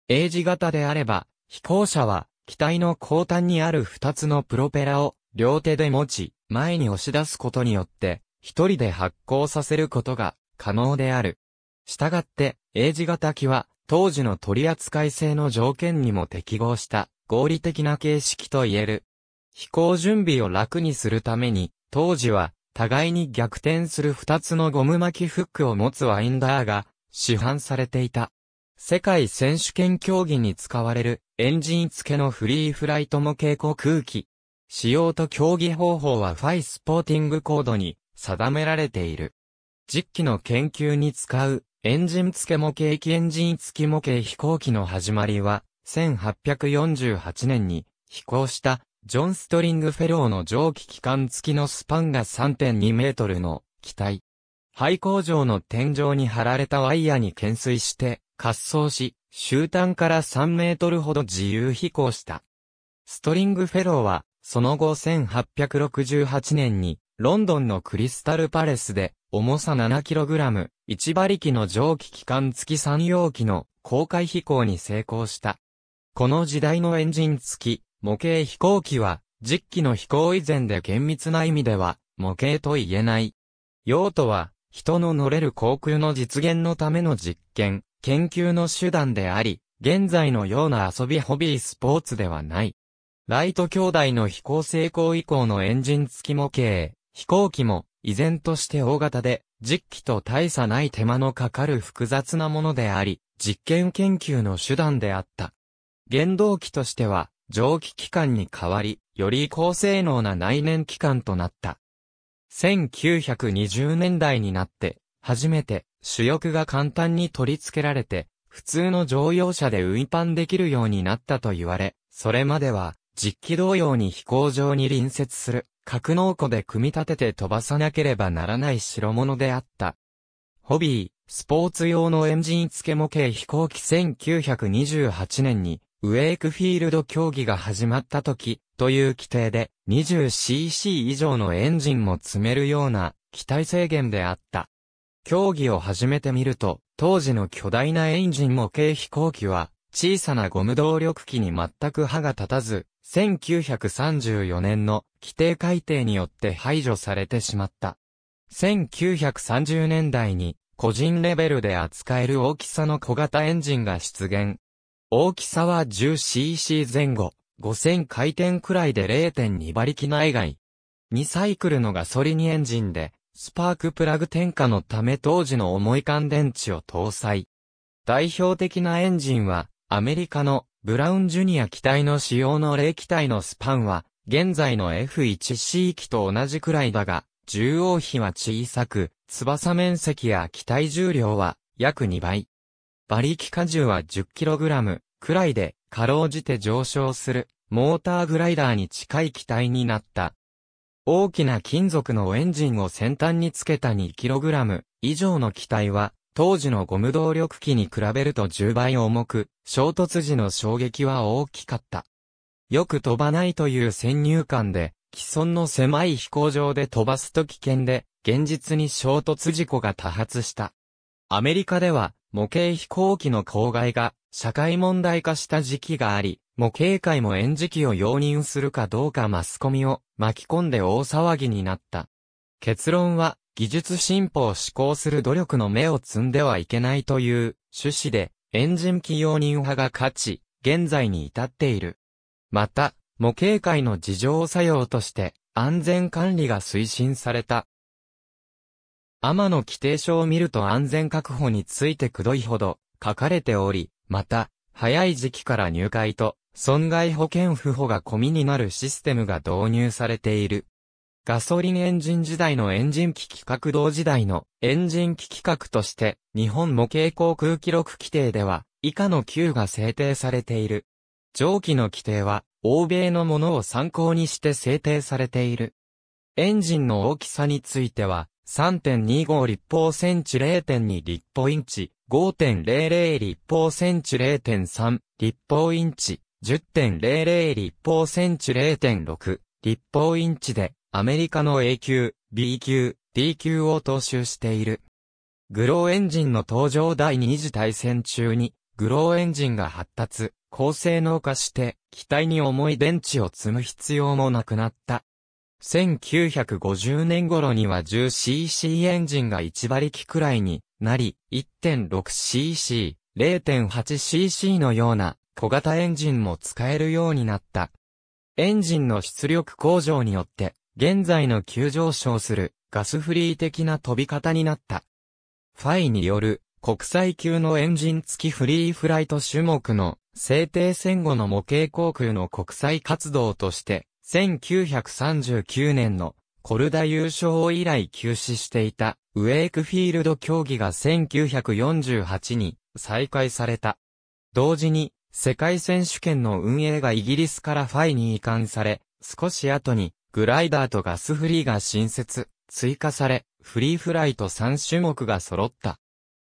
A 字型であれば、飛行者は、機体の後端にある2つのプロペラを両手で持ち、前に押し出すことによって、一人で発光させることが可能である。したがって、英字型機は、当時の取扱性の条件にも適合した合理的な形式と言える。飛行準備を楽にするために、当時は互いに逆転する二つのゴム巻きフックを持つワインダーが市販されていた。世界選手権競技に使われるエンジン付けのフリーフライト模型航空機。使用と競技方法はファイスポーティングコードに定められている。実機の研究に使う、エンジン付け模型機エンジン付き模型飛行機の始まりは、1848年に飛行したジョン・ストリングフェローの蒸気機関付きのスパンが3.2メートルの機体。廃工場の天井に貼られたワイヤに懸垂して滑走し、終端から3メートルほど自由飛行した。ストリングフェローは、その後1868年にロンドンのクリスタルパレスで、重さ 7kg、1馬力の蒸気機関付き3容器の公開飛行に成功した。この時代のエンジン付き、模型飛行機は、実機の飛行以前で厳密な意味では、模型と言えない。用途は、人の乗れる航空の実現のための実験、研究の手段であり、現在のような遊びホビースポーツではない。ライト兄弟の飛行成功以降のエンジン付き模型、飛行機も依然として大型で、実機と大差ない手間のかかる複雑なものであり、実験研究の手段であった。原動機としては、蒸気機関に代わり、より高性能な内燃機関となった。1920年代になって、初めて主翼が簡単に取り付けられて、普通の乗用車で運搬できるようになったと言われ、それまでは実機同様に飛行場に隣接する格納庫で組み立てて飛ばさなければならない代物であった。ホビー、スポーツ用のエンジン付け模型飛行機1928年に、ウェイクフィールド競技が始まった時、という規定で 20cc 以上のエンジンも積めるような機体制限であった。競技を始めてみると、当時の巨大なエンジン模型飛行機は、小さなゴム動力機に全く歯が立たず、1934年の規定改定によって排除されてしまった。1930年代に個人レベルで扱える大きさの小型エンジンが出現。大きさは 10cc 前後、5000回転くらいで0.2馬力内外。2サイクルのガソリンエンジンで、スパークプラグ点火のため当時の重い乾電池を搭載。代表的なエンジンは、アメリカのブラウンジュニア機体の使用の冷機体のスパンは、現在の F1C 機と同じくらいだが、重王比は小さく、翼面積や機体重量は約2倍。馬力荷重は 10kg くらいで、かろうじて上昇する、モーターグライダーに近い機体になった。大きな金属のエンジンを先端につけた 2kg 以上の機体は、当時のゴム動力機に比べると10倍重く、衝突時の衝撃は大きかった。よく飛ばないという先入観で、既存の狭い飛行場で飛ばすと危険で、現実に衝突事故が多発した。アメリカでは、模型飛行機の公害が社会問題化した時期があり、模型界も演じ機を容認するかどうかマスコミを巻き込んで大騒ぎになった。結論は、技術進歩を志向する努力の芽を摘んではいけないという趣旨で、エンジン起用人派が勝ち、現在に至っている。また、模型界の事情作用として、安全管理が推進された。天の規定書を見ると安全確保についてくどいほど書かれており、また、早い時期から入会と損害保険不保が込みになるシステムが導入されている。ガソリンエンジン時代のエンジン機規格同時代のエンジン機規格として、日本模型航空記録規定では、以下の9が制定されている。上記の規定は、欧米のものを参考にして制定されている。エンジンの大きさについては、3.25立方センチ0.2立方インチ、5.00立方センチ0.3立方インチ、10.00立方センチ0.6立方インチで、アメリカの A 級、B 級、D 級を踏襲している。グローエンジンの登場第二次大戦中に、グローエンジンが発達、高性能化して、機体に重い電池を積む必要もなくなった。1950年頃には 10cc エンジンが1馬力くらいになり、1.6cc、0.8cc のような小型エンジンも使えるようになった。エンジンの出力向上によって現在の急上昇するガスフリー的な飛び方になった。ファイによる国際級のエンジン付きフリーフライト種目の制定戦後の模型航空の国際活動として、1939年のコルダ優勝以来休止していたウェイクフィールド競技が1948に再開された。同時に世界選手権の運営がイギリスからファイに移管され、少し後にグライダーとガスフリーが新設、追加され、フリーフライト3種目が揃った。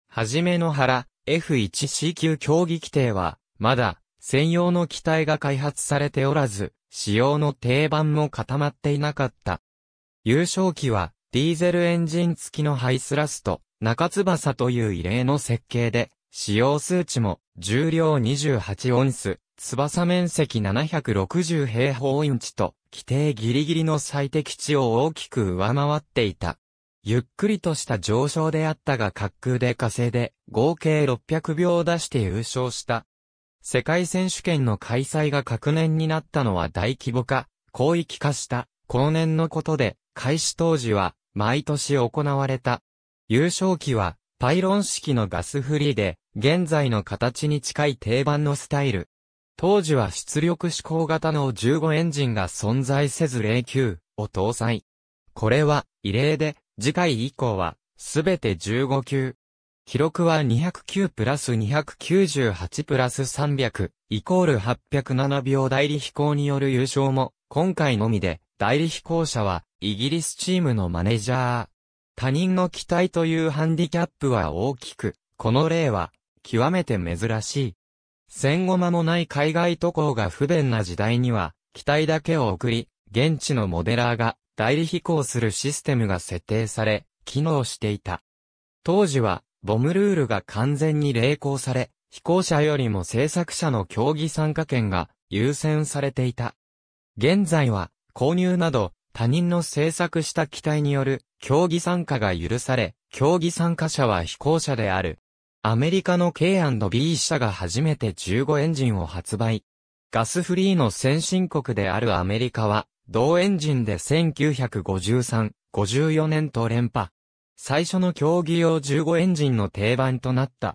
はじめの原、F1C 級競技規定は、まだ、専用の機体が開発されておらず、使用の定番も固まっていなかった。優勝機は、ディーゼルエンジン付きのハイスラスト、中翼という異例の設計で、使用数値も重量28オンス、翼面積760平方インチと、規定ギリギリの最適値を大きく上回っていた。ゆっくりとした上昇であったが滑空で稼いで、合計600秒を出して優勝した。世界選手権の開催が確年になったのは大規模化、広域化した、後年のことで、開始当時は、毎年行われた。優勝期は、パイロン式のガスフリーで、現在の形に近い定番のスタイル。当時は出力指向型の15エンジンが存在せず09を搭載。これは異例で、次回以降はすべて15級。記録は209プラス298プラス300イコール807秒代理飛行による優勝も今回のみで代理飛行者はイギリスチームのマネージャー。他人の期待というハンディキャップは大きく、この例は極めて珍しい。戦後間もない海外渡航が不便な時代には、機体だけを送り、現地のモデラーが代理飛行するシステムが設定され、機能していた。当時は、ボムルールが完全に励行され、飛行者よりも制作者の競技参加権が優先されていた。現在は、購入など、他人の制作した機体による競技参加が許され、競技参加者は飛行者であるアメリカの K&B 社が初めて15エンジンを発売。ガスフリーの先進国であるアメリカは、同エンジンで1953、54年と連覇。最初の競技用15エンジンの定番となった。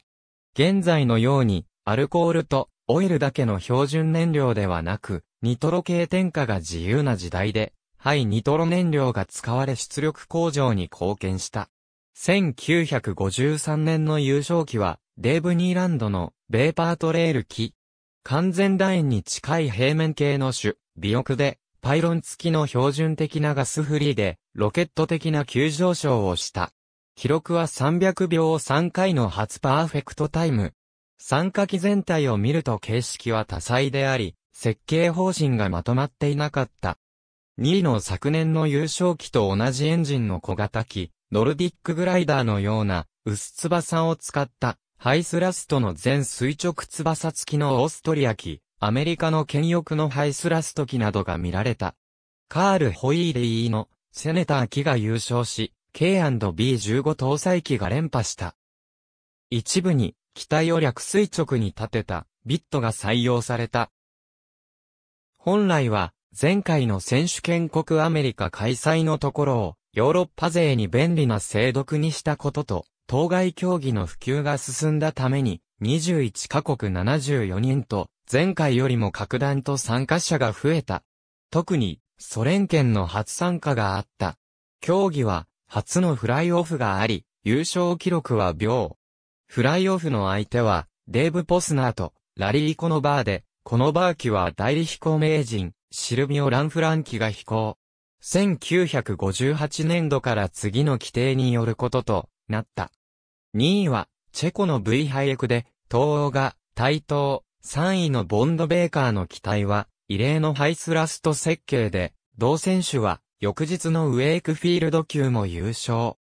現在のように、アルコールとオイルだけの標準燃料ではなく、ニトロ系添加が自由な時代で、ハイニトロ燃料が使われ出力向上に貢献した。1953年の優勝期は、デーブ・ニーランドのベーパートレール機。完全楕円に近い平面形の種、尾翼で、パイロン付きの標準的なガスフリーで、ロケット的な急上昇をした。記録は300秒3回の初パーフェクトタイム。参加機全体を見ると形式は多彩であり、設計方針がまとまっていなかった。2位の昨年の優勝機と同じエンジンの小型機、ノルディックグライダーのような薄翼を使ったハイスラストの全垂直翼付きのオーストリア機、アメリカの権翼のハイスラスト機などが見られた。カール・ホイーリーのセネター機が優勝し、K&B15 搭載機が連覇した。一部に機体を略垂直に立てたビットが採用された。本来は前回の選手権国アメリカ開催のところをヨーロッパ勢に便利な制度にしたことと、当該競技の普及が進んだために、21カ国74人と、前回よりも格段と参加者が増えた。特に、ソ連圏の初参加があった。競技は、初のフライオフがあり、優勝記録は秒。フライオフの相手は、デーブ・ポスナーと、ラリリコのバーで、このバーキは代理飛行名人、シルビオ・ランフランキが飛行。1958年度から次の規定によることとなった。2位は、チェコの V ハイエクで、東欧が、対等、3位のボンドベーカーの機体は、異例のハイスラスト設計で、同選手は、翌日のウェイクフィールド級も優勝。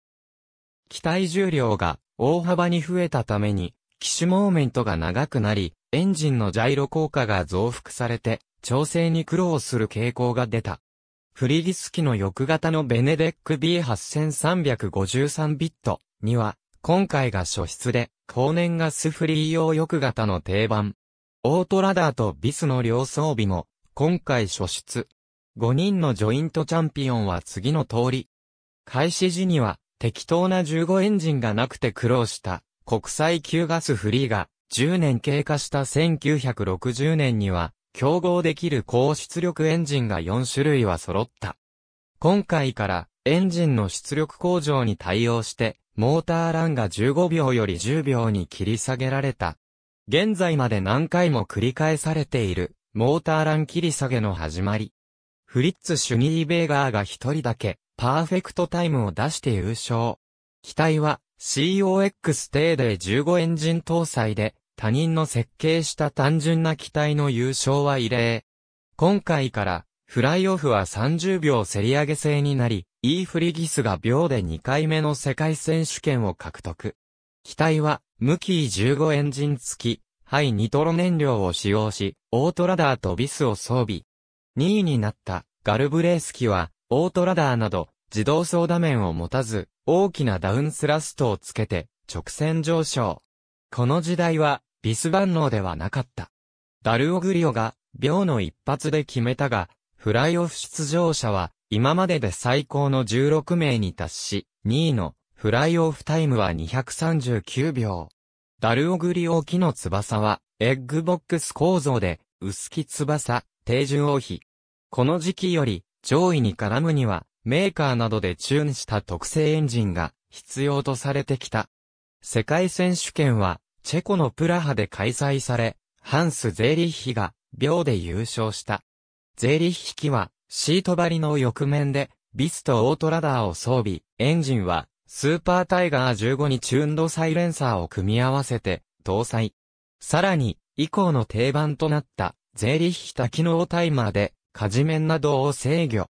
機体重量が大幅に増えたために、機種モーメントが長くなり、エンジンのジャイロ効果が増幅されて、調整に苦労する傾向が出た。フリリス機の翼型のベネデック B8353 ビットには、今回が初出で、後年がスフリー用翼型の定番。オートラダーとビスの両装備も、今回初出。5人のジョイントチャンピオンは次の通り。開始時には、適当な15エンジンがなくて苦労した、国際級ガスフリーが、10年経過した1960年には、競合できる高出力エンジンが4種類は揃った。今回からエンジンの出力向上に対応して、モーターランが15秒より10秒に切り下げられた。現在まで何回も繰り返されている、モーターラン切り下げの始まり。フリッツ・シュニーベーガーが一人だけ、パーフェクトタイムを出して優勝。機体は、COX 定で15エンジン搭載で、他人の設計した単純な機体の優勝は異例。今回から、フライオフは30秒競り上げ制になり、イーフリギスが秒で2回目の世界選手権を獲得。機体は、無キー15エンジン付き、ハイニトロ燃料を使用し、オートラダーとビスを装備。2位になった、ガルブレース機は、オートラダーなど、自動操舵面を持たず、大きなダウンスラストをつけて、直線上昇。この時代は、ビス万能ではなかった。ダルオグリオが、秒の一発で決めたが、フライオフ出場者は、今までで最高の16名に達し、2位のフライオフタイムは239秒。ダルオグリオ機の翼は、エッグボックス構造で、薄木翼、低順王妃。この時期より、上位に絡むには、メーカーなどでチューンした特製エンジンが必要とされてきた。世界選手権はチェコのプラハで開催され、ハンス・ゼーリッヒが秒で優勝した。ゼーリッヒ機はシート張りの翼面でビスとオートラダーを装備、エンジンはスーパータイガー15にチューンドサイレンサーを組み合わせて搭載。さらに、以降の定番となったゼーリッヒ多機能タイマーで、火事面などを制御。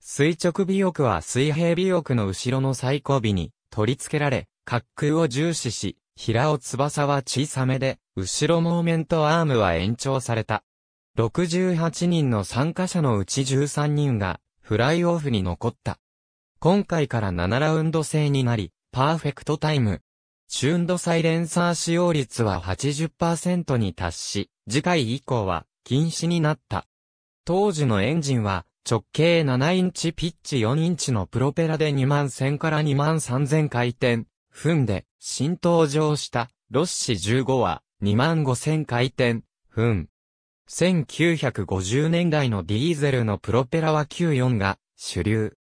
垂直尾翼は水平尾翼の後ろの最後尾に取り付けられ、滑空を重視し、平尾翼は小さめで、後ろモーメントアームは延長された。68人の参加者のうち13人が、フライオフに残った。今回から7ラウンド制になり、パーフェクトタイム。チューンドサイレンサー使用率は80%に達し、次回以降は禁止になった。当時のエンジンは直径7インチピッチ4インチのプロペラで2万1000から2万3000回転、踏んで、新登場したロッシ15は25000回転、分。1950年代のディーゼルのプロペラは Q4 が主流。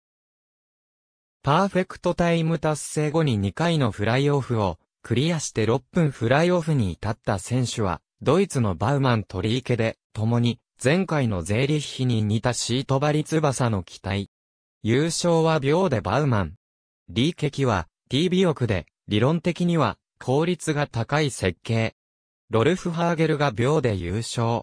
パーフェクトタイム達成後に2回のフライオフをクリアして6分フライオフに至った選手は、ドイツのバウマン取池で、共に前回のゼーリッヒに似たシートバリ翼の期待。優勝は秒でバウマン。リーケキは t 尾翼で、理論的には、効率が高い設計。ロルフ・ハーゲルが秒で優勝。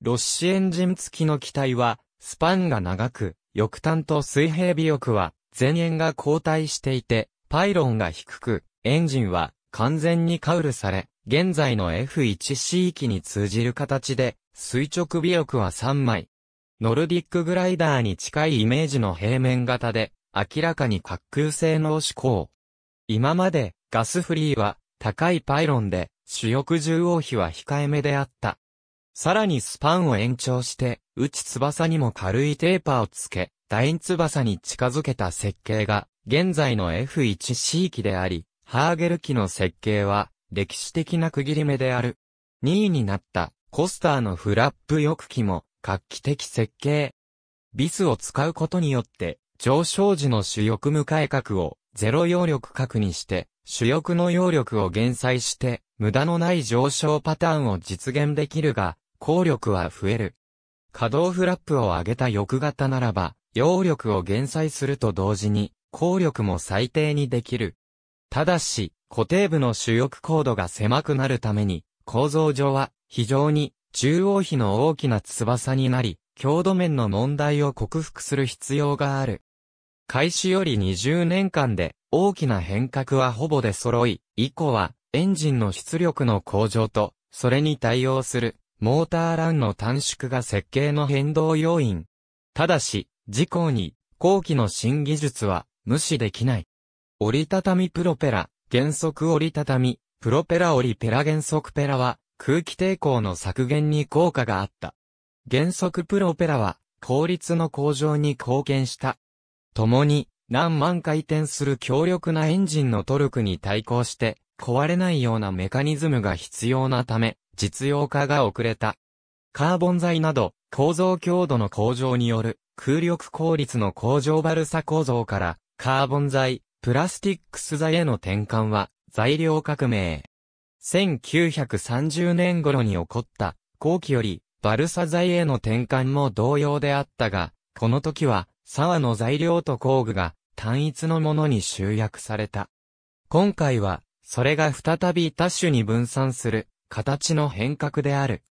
ロッシエンジン付きの機体は、スパンが長く、翼端と水平尾翼は、前縁が後退していて、パイロンが低く、エンジンは完全にカウルされ、現在の F1C 域に通じる形で、垂直尾翼は3枚。ノルディックグライダーに近いイメージの平面型で、明らかに滑空性能志向。今までガスフリーは高いパイロンで主翼重王比は控えめであった。さらにスパンを延長して、内翼にも軽いテーパーをつけ、楕円翼に近づけた設計が、現在の F1C 機であり、ハーゲル機の設計は、歴史的な区切り目である。2位になった、コスターのフラップ翼機も、画期的設計。ビスを使うことによって、上昇時の主翼向かい角をゼロ揚力核にして、主翼の揚力を減災して、無駄のない上昇パターンを実現できるが、効力は増える。可動フラップを上げた翼型ならば、揚力を減災すると同時に、効力も最低にできる。ただし、固定部の主翼高度が狭くなるために、構造上は、非常に、中央比の大きな翼になり、強度面の問題を克服する必要がある。開始より20年間で大きな変革はほぼで揃い、以降はエンジンの出力の向上と、それに対応するモーターランの短縮が設計の変動要因。ただし、事項に後期の新技術は無視できない。折りたたみプロペラ、原則折りたたみ、プロペラ折りペラ原則ペラは空気抵抗の削減に効果があった。原則プロペラは効率の向上に貢献した共に何万回転する強力なエンジンのトルクに対抗して壊れないようなメカニズムが必要なため実用化が遅れた。カーボン材など構造強度の向上による空力効率の向上バルサ構造からカーボン材、プラスティックス材への転換は材料革命。1930年頃に起こった後期よりバルサ材への転換も同様であったが、この時は沢の材料と工具が単一のものに集約された。今回は、それが再び多種に分散する形の変革である。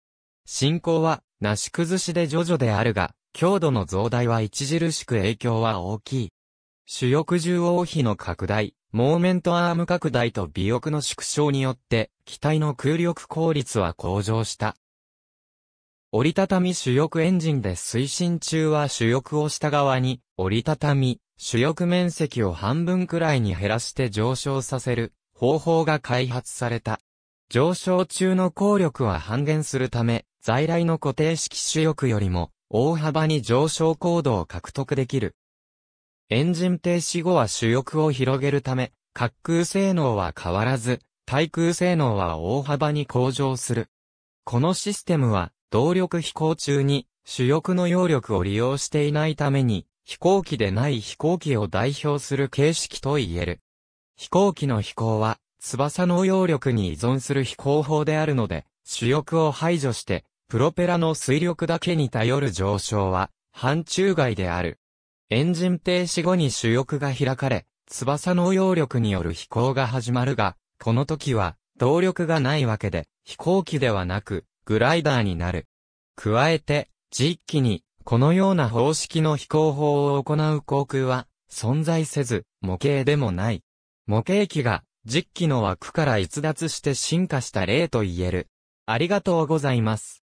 進行は、なし崩しで徐々であるが、強度の増大は著しく影響は大きい。主翼重王比の拡大、モーメントアーム拡大と尾翼の縮小によって、機体の空力効率は向上した。折りたたみ主翼エンジンで推進中は主翼を下側に折りたたみ、主翼面積を半分くらいに減らして上昇させる方法が開発された。上昇中の効力は半減するため、在来の固定式主翼よりも大幅に上昇高度を獲得できる。エンジン停止後は主翼を広げるため、滑空性能は変わらず、対空性能は大幅に向上する。このシステムは動力飛行中に主翼の揚力を利用していないために、飛行機でない飛行機を代表する形式と言える。飛行機の飛行は、翼の揚力に依存する飛行法であるので、主翼を排除して、プロペラの水力だけに頼る上昇は、範疇外である。エンジン停止後に主翼が開かれ、翼の揚力による飛行が始まるが、この時は、動力がないわけで、飛行機ではなく、グライダーになる。加えて、実機に、このような方式の飛行法を行う航空は、存在せず、模型でもない。模型機が、実機の枠から逸脱して進化した例と言える。ありがとうございます。